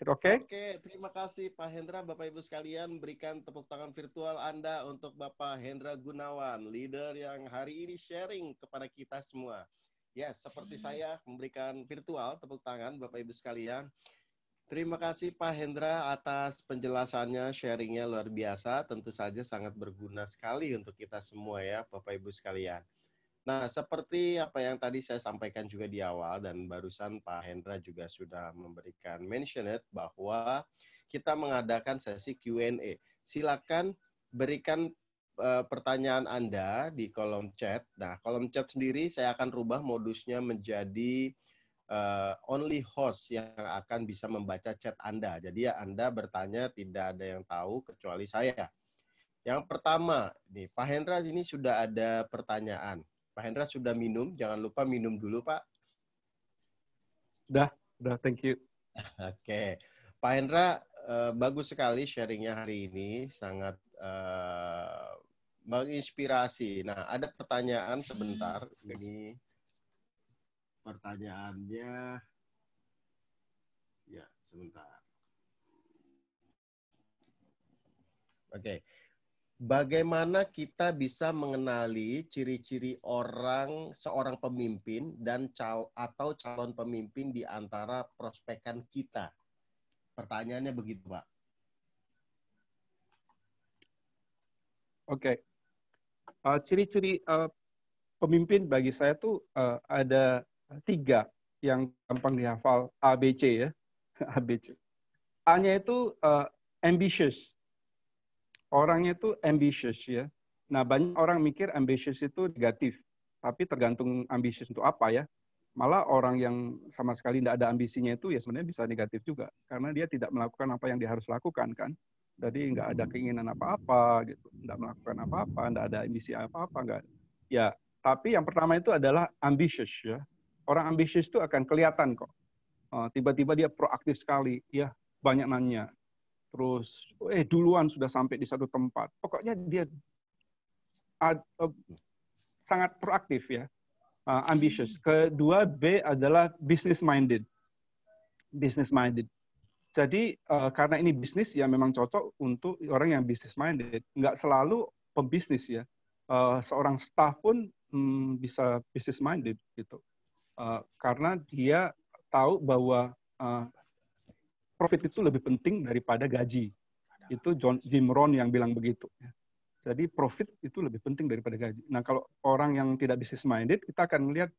Speaker 2: Oke. Okay? Oke,
Speaker 1: okay, terima kasih Pak Hendra, Bapak Ibu sekalian berikan tepuk tangan virtual Anda untuk Bapak Hendra Gunawan, leader yang hari ini sharing kepada kita semua. Yes, ya, seperti saya memberikan virtual tepuk tangan Bapak Ibu sekalian. Terima kasih Pak Hendra atas penjelasannya, sharingnya luar biasa. Tentu saja sangat berguna sekali untuk kita semua ya Bapak Ibu sekalian. Nah, seperti apa yang tadi saya sampaikan juga di awal dan barusan Pak Hendra juga sudah memberikan mentioned bahwa kita mengadakan sesi Q&A. Silakan berikan Eh, pertanyaan Anda di kolom chat. Nah, kolom chat sendiri saya akan rubah modusnya menjadi uh, only host yang akan bisa membaca chat Anda. Jadi ya Anda bertanya tidak ada yang tahu kecuali saya. Yang pertama, nih Pak Hendra ini sudah ada pertanyaan. Pak Hendra sudah minum, jangan lupa minum dulu Pak. Sudah, sudah, thank you. Oke, okay. Pak Hendra eh, bagus sekali sharingnya hari ini, sangat menginspirasi. Nah, ada pertanyaan hmm. sebentar ini pertanyaannya ya sebentar. Oke. Okay. Bagaimana kita bisa mengenali ciri-ciri orang seorang pemimpin dan cal atau calon pemimpin di antara prospekan kita? Pertanyaannya begitu, Pak.
Speaker 2: Oke, okay. Eh, ciri-ciri uh, uh, pemimpin bagi saya tuh uh, ada tiga yang gampang dihafal ABC ya ABC A-nya itu uh, ambitious orangnya itu ambitious ya nah banyak orang mikir ambitious itu negatif tapi tergantung ambisius untuk apa ya malah orang yang sama sekali tidak ada ambisinya itu ya sebenarnya bisa negatif juga karena dia tidak melakukan apa yang dia harus lakukan kan jadi nggak ada hmm. keinginan apa-apa gitu, nggak melakukan apa-apa, nggak ada ambisi apa-apa, nggak. Ya, tapi yang pertama itu adalah ambitious ya. Orang ambitious itu akan kelihatan kok. Oh, tiba-tiba dia proaktif sekali, ya banyak nanya. Terus, eh duluan sudah sampai di satu tempat. Pokoknya dia ad, uh, sangat proaktif ya, uh, ambitious. Kedua B adalah business minded. Business minded. Jadi uh, karena ini bisnis ya memang cocok untuk orang yang business minded. Nggak selalu pebisnis ya. Uh, seorang staff pun hmm, bisa business minded gitu. Uh, karena dia tahu bahwa uh, profit itu lebih penting daripada gaji. Itu John Jim Rohn yang bilang begitu. Ya. Jadi profit itu lebih penting daripada gaji. Nah kalau orang yang tidak business minded, kita akan melihat,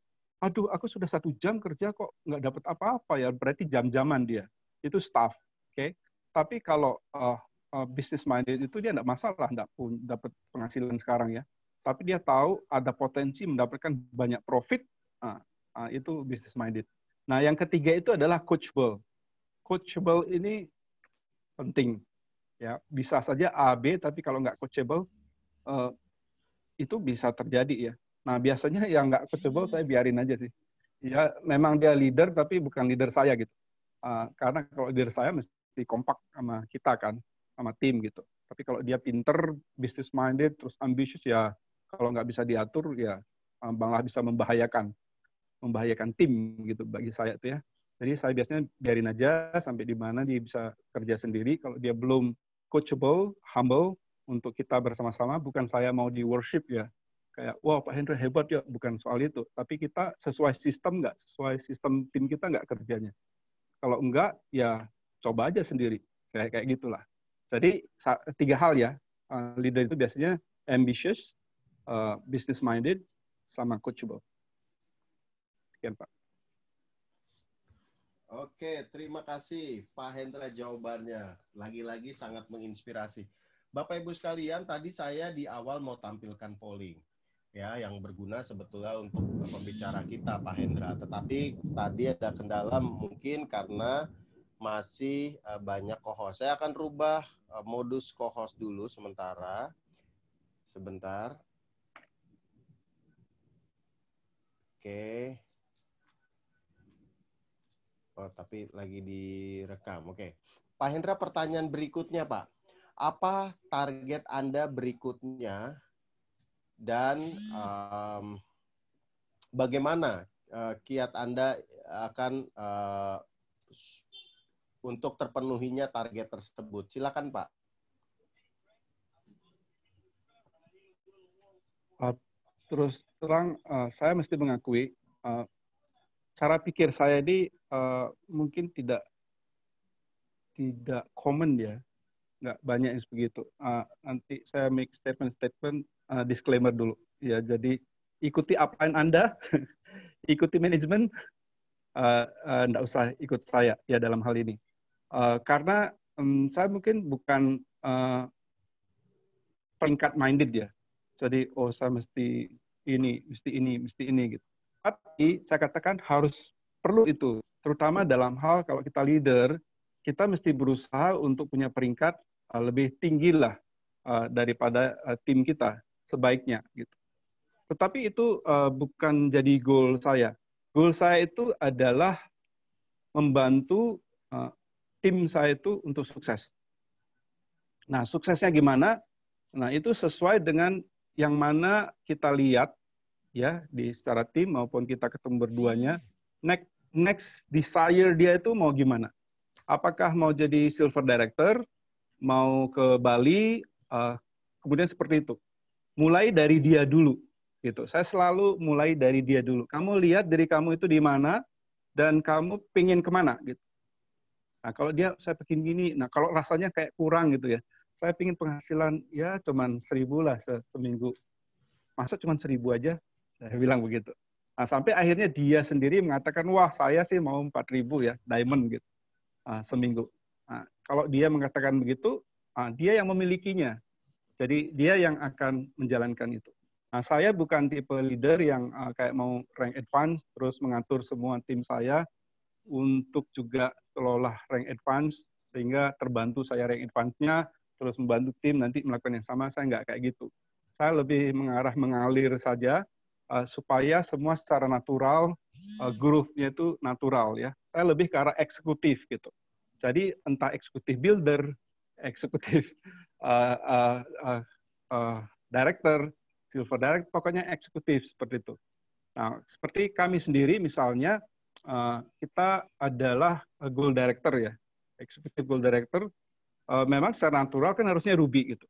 Speaker 2: aduh aku sudah satu jam kerja kok nggak dapat apa-apa ya, berarti jam-jaman dia itu staff, oke. Okay? Tapi kalau uh, uh, business minded itu dia tidak masalah tidak pun dapat penghasilan sekarang ya. Tapi dia tahu ada potensi mendapatkan banyak profit, uh, uh, itu business minded. Nah, yang ketiga itu adalah coachable. Coachable ini penting, ya bisa saja A B, tapi kalau nggak coachable uh, itu bisa terjadi ya. Nah, biasanya yang nggak coachable saya biarin aja sih. Ya, memang dia leader tapi bukan leader saya gitu. Eh, karena kalau leader saya mesti kompak sama kita kan sama tim gitu tapi kalau dia pinter business minded terus ambisius ya kalau nggak bisa diatur ya eh, malah bisa membahayakan membahayakan tim gitu bagi saya tuh ya jadi saya biasanya biarin aja sampai di mana dia bisa kerja sendiri kalau dia belum coachable humble untuk kita bersama-sama bukan saya mau di worship ya kayak wah Pak Hendra hebat ya bukan soal itu tapi kita sesuai sistem nggak sesuai sistem tim kita nggak kerjanya kalau enggak, ya coba aja sendiri. Kayak kayak gitulah. Jadi tiga hal ya. Eh, leader itu biasanya ambitious, eh, business minded, sama coachable. Sekian Pak.
Speaker 1: Oke, terima kasih Pak Hendra jawabannya. Lagi-lagi sangat menginspirasi. Bapak Ibu sekalian, tadi saya di awal mau tampilkan polling ya yang berguna sebetulnya untuk pembicara kita Pak Hendra. Tetapi tadi ada kendala mungkin karena masih eh, banyak kohos. Saya akan rubah eh, modus kohos dulu sementara. Sebentar. Oke. Oh, tapi lagi direkam. Oke. Pak Hendra pertanyaan berikutnya, Pak. Apa target Anda berikutnya dan um, bagaimana uh, kiat Anda akan uh, untuk terpenuhinya target tersebut. Silakan, Pak.
Speaker 2: Uh, terus terang, uh, saya mesti mengakui uh, cara pikir saya ini uh, mungkin tidak tidak common ya, nggak banyak yang begitu. Uh, nanti saya make statement-statement uh, disclaimer dulu. Ya, jadi ikuti upline Anda, ikuti manajemen, uh, uh, usah ikut saya ya dalam hal ini. Uh, karena um, saya mungkin bukan uh, peringkat minded ya. Jadi oh saya mesti ini, mesti ini, mesti ini gitu. Tapi saya katakan harus perlu itu, terutama dalam hal kalau kita leader, kita mesti berusaha untuk punya peringkat lebih tinggi lah daripada tim kita sebaiknya gitu. Tetapi itu uh, bukan jadi goal saya. Goal saya itu adalah membantu uh, tim saya itu untuk sukses. Nah, suksesnya gimana? Nah, itu sesuai dengan yang mana kita lihat ya di secara tim maupun kita ketemu berduanya next next desire dia itu mau gimana? Apakah mau jadi silver director, mau ke Bali, uh, kemudian seperti itu mulai dari dia dulu gitu. Saya selalu mulai dari dia dulu. Kamu lihat diri kamu itu di mana dan kamu pingin kemana gitu. Nah kalau dia saya pingin gini, nah kalau rasanya kayak kurang gitu ya, saya pingin penghasilan ya cuman seribu lah se seminggu. Masa cuman seribu aja? Saya bilang begitu. Nah, sampai akhirnya dia sendiri mengatakan, wah saya sih mau empat ribu ya, diamond gitu, nah, seminggu. Nah, kalau dia mengatakan begitu, nah, dia yang memilikinya. Jadi dia yang akan menjalankan itu. Nah, saya bukan tipe leader yang uh, kayak mau rank advance terus mengatur semua tim saya untuk juga kelola rank advance sehingga terbantu saya rank advance-nya terus membantu tim nanti melakukan yang sama saya nggak kayak gitu. Saya lebih mengarah mengalir saja uh, supaya semua secara natural uh, ah, growth nya itu natural ya. Saya lebih ke arah eksekutif gitu. Jadi entah eksekutif builder, eksekutif uh, uh, director, silver direct, pokoknya eksekutif seperti itu. Nah, seperti kami sendiri misalnya uh, kita adalah Gold director ya, eksekutif Gold director. Uh, memang secara natural kan harusnya Ruby gitu.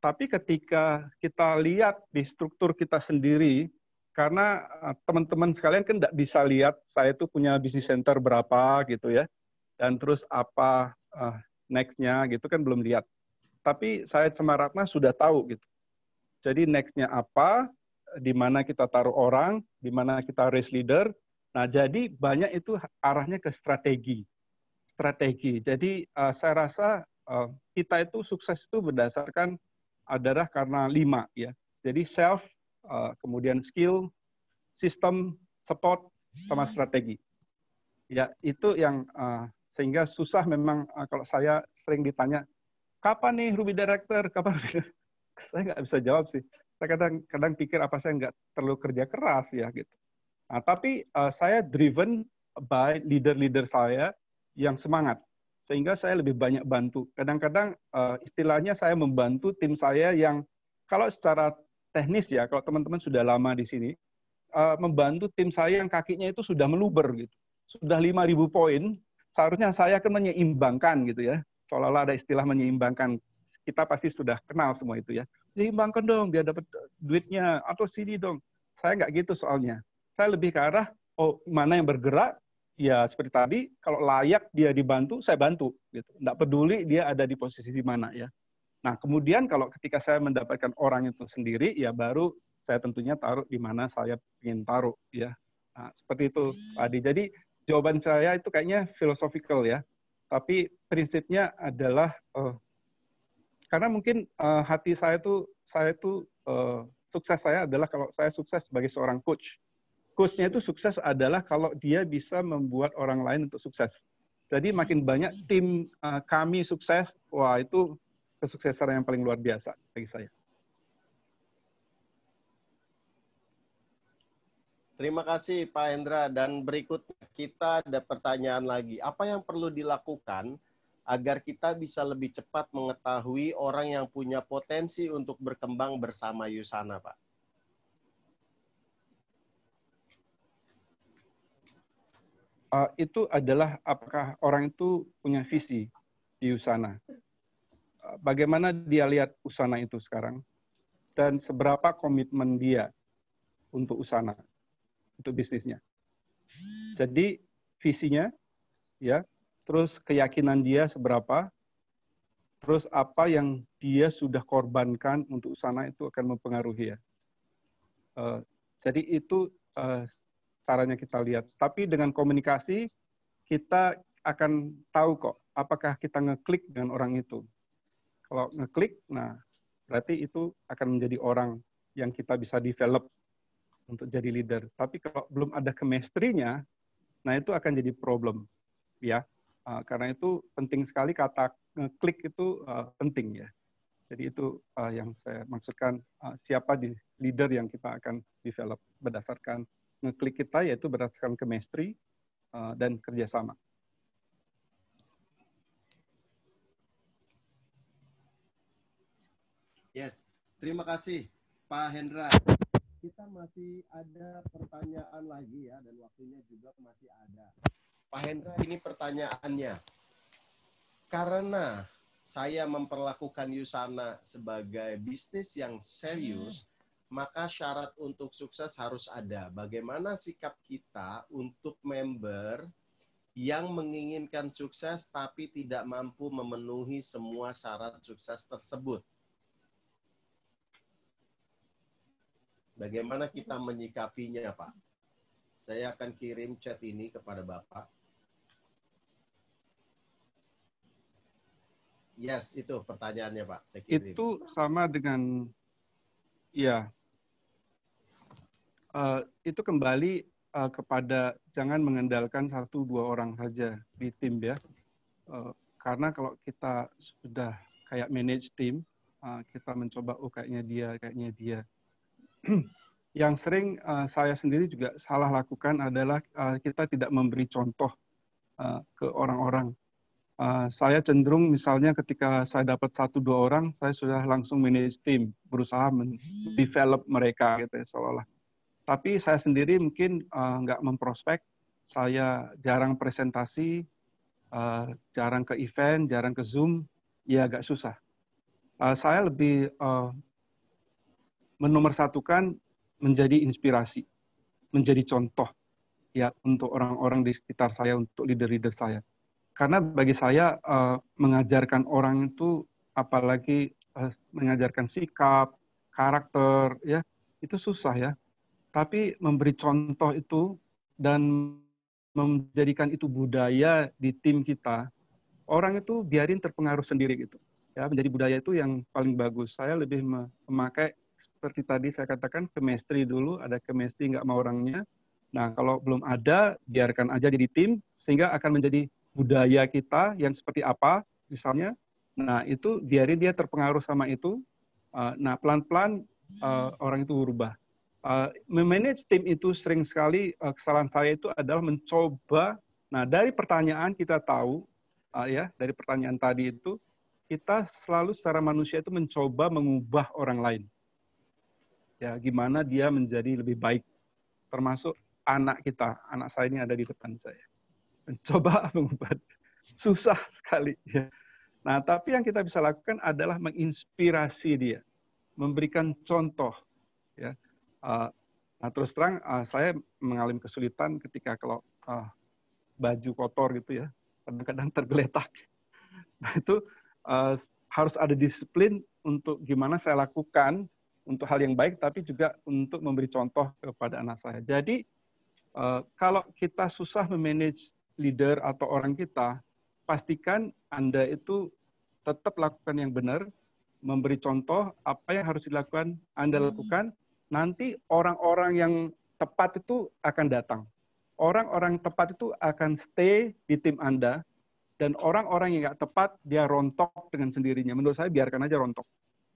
Speaker 2: Tapi ketika kita lihat di struktur kita sendiri, karena teman-teman sekalian kan tidak bisa lihat saya itu punya bisnis center berapa gitu ya, dan terus apa uh, next-nya gitu kan belum lihat tapi saya sama Ratna sudah tahu gitu. Jadi nextnya apa, di mana kita taruh orang, di mana kita race leader. Nah, jadi banyak itu arahnya ke strategi. Strategi. Jadi uh, saya rasa uh, kita itu sukses itu berdasarkan adalah karena lima ya. Jadi self, uh, kemudian skill, sistem, support, sama strategi. Ya, itu yang uh, sehingga susah memang uh, kalau saya sering ditanya kapan nih Ruby Director? Kapan? saya nggak bisa jawab sih. Saya kadang kadang pikir apa saya nggak terlalu kerja keras ya gitu. Nah, tapi uh, saya driven by leader-leader saya yang semangat sehingga saya lebih banyak bantu. Kadang-kadang uh, istilahnya saya membantu tim saya yang kalau secara teknis ya, kalau teman-teman sudah lama di sini, uh, membantu tim saya yang kakinya itu sudah meluber gitu. Sudah 5000 poin, seharusnya saya akan menyeimbangkan gitu ya seolah-olah ada istilah menyeimbangkan. Kita pasti sudah kenal semua itu ya. Seimbangkan dong biar dapat duitnya atau sini dong. Saya nggak gitu soalnya. Saya lebih ke arah oh mana yang bergerak ya seperti tadi kalau layak dia dibantu saya bantu gitu. Nggak peduli dia ada di posisi di mana ya. Nah, kemudian kalau ketika saya mendapatkan orang itu sendiri, ya baru saya tentunya taruh di mana saya ingin taruh, ya. Nah, seperti itu, tadi. Jadi, jawaban saya itu kayaknya filosofikal ya tapi prinsipnya adalah uh, karena mungkin uh, hati saya tuh saya tuh uh, sukses saya adalah kalau saya sukses sebagai seorang coach. Coachnya itu sukses adalah kalau dia bisa membuat orang lain untuk sukses. Jadi makin banyak tim uh, kami sukses, wah itu kesuksesan yang paling luar biasa bagi saya.
Speaker 1: Terima kasih Pak Hendra dan berikutnya kita ada pertanyaan lagi. Apa yang perlu dilakukan agar kita bisa lebih cepat mengetahui orang yang punya potensi untuk berkembang bersama Yusana, Pak?
Speaker 2: Uh, itu adalah apakah orang itu punya visi di Yusana. Ah, bagaimana dia lihat Usana itu sekarang dan seberapa komitmen dia untuk Usana untuk bisnisnya. Jadi visinya, ya, terus keyakinan dia seberapa, terus apa yang dia sudah korbankan untuk sana itu akan mempengaruhi ya. Uh, jadi itu uh, caranya kita lihat. Tapi dengan komunikasi kita akan tahu kok apakah kita ngeklik dengan orang itu. Kalau ngeklik, nah berarti itu akan menjadi orang yang kita bisa develop untuk jadi leader. Tapi kalau belum ada kemestrinya, nah itu akan jadi problem, ya. Uh, karena itu penting sekali kata klik itu uh, penting ya. Jadi itu uh, yang saya maksudkan uh, siapa di leader yang kita akan develop berdasarkan ngeklik kita yaitu berdasarkan chemistry uh, dan kerjasama.
Speaker 1: Yes, terima kasih Pak Hendra kita masih ada pertanyaan lagi ya dan waktunya juga masih ada. Pak Hendra ini pertanyaannya. Karena saya memperlakukan Yusana sebagai bisnis yang serius, maka syarat untuk sukses harus ada. Bagaimana sikap kita untuk member yang menginginkan sukses tapi tidak mampu memenuhi semua syarat sukses tersebut? Bagaimana kita menyikapinya, Pak? Saya akan kirim chat ini kepada Bapak. Yes, itu pertanyaannya, Pak. Saya kirim. Itu
Speaker 2: sama dengan, ya, uh, itu kembali uh, kepada jangan mengandalkan satu dua orang saja di tim ya. Uh, karena kalau kita sudah kayak manage tim, uh, kita mencoba oh kayaknya dia, kayaknya dia yang sering uh, saya sendiri juga salah lakukan adalah uh, kita tidak memberi contoh uh, ke orang-orang. Uh, saya cenderung misalnya ketika saya dapat satu dua orang, saya sudah langsung manage tim, berusaha develop mereka gitu ya, seolah-olah. Tapi saya sendiri mungkin uh, nggak memprospek, saya jarang presentasi, uh, jarang ke event, jarang ke Zoom, ya agak susah. Uh, saya lebih uh, menomorsatukan menjadi inspirasi, menjadi contoh ya untuk orang-orang di sekitar saya, untuk leader-leader saya. Karena bagi saya uh, mengajarkan orang itu apalagi uh, mengajarkan sikap, karakter ya, itu susah ya. Tapi memberi contoh itu dan menjadikan itu budaya di tim kita, orang itu biarin terpengaruh sendiri gitu. Ya, menjadi budaya itu yang paling bagus. Saya lebih memakai seperti tadi saya katakan chemistry dulu ada chemistry nggak mau orangnya nah kalau belum ada biarkan aja jadi tim sehingga akan menjadi budaya kita yang seperti apa misalnya nah itu biarin dia terpengaruh sama itu eh, nah pelan pelan eh, orang itu berubah uh, memanage tim itu sering sekali uh, kesalahan saya itu adalah mencoba nah dari pertanyaan kita tahu ya dari pertanyaan tadi itu kita selalu secara manusia itu mencoba mengubah orang lain ya gimana dia menjadi lebih baik termasuk anak kita anak saya ini ada di depan saya mencoba mengubah susah sekali ya nah tapi yang kita bisa lakukan adalah menginspirasi dia memberikan contoh ya ah, nah terus terang ah, saya mengalami kesulitan ketika kalau ah, baju kotor gitu ya kadang-kadang tergeletak nah itu harus ada disiplin untuk gimana saya lakukan untuk hal yang baik, tapi juga untuk memberi contoh kepada anak saya. Jadi, eh, kalau kita susah memanage leader atau orang kita, pastikan Anda itu tetap lakukan yang benar, memberi contoh apa yang harus dilakukan, Anda hmm. lakukan, nanti orang-orang yang tepat itu akan datang. Orang-orang tepat itu akan stay di tim Anda, dan orang-orang yang nggak tepat, dia rontok dengan sendirinya. Menurut saya biarkan aja rontok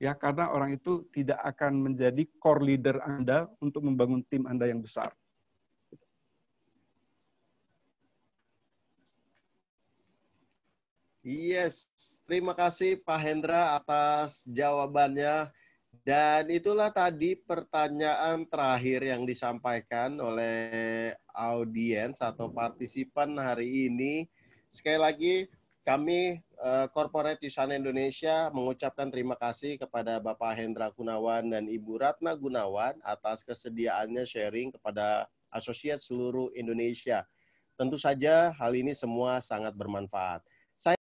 Speaker 2: ya karena orang itu tidak akan menjadi core leader Anda untuk membangun tim Anda yang besar.
Speaker 1: Yes, terima kasih Pak Hendra atas jawabannya. Dan itulah tadi pertanyaan terakhir yang disampaikan oleh audiens atau partisipan hari ini. Sekali lagi, kami Eh, Corporate di sana Indonesia mengucapkan terima kasih kepada Bapak Hendra Gunawan dan Ibu Ratna Gunawan atas kesediaannya sharing kepada asosiat seluruh Indonesia. Tentu saja hal ini semua sangat bermanfaat.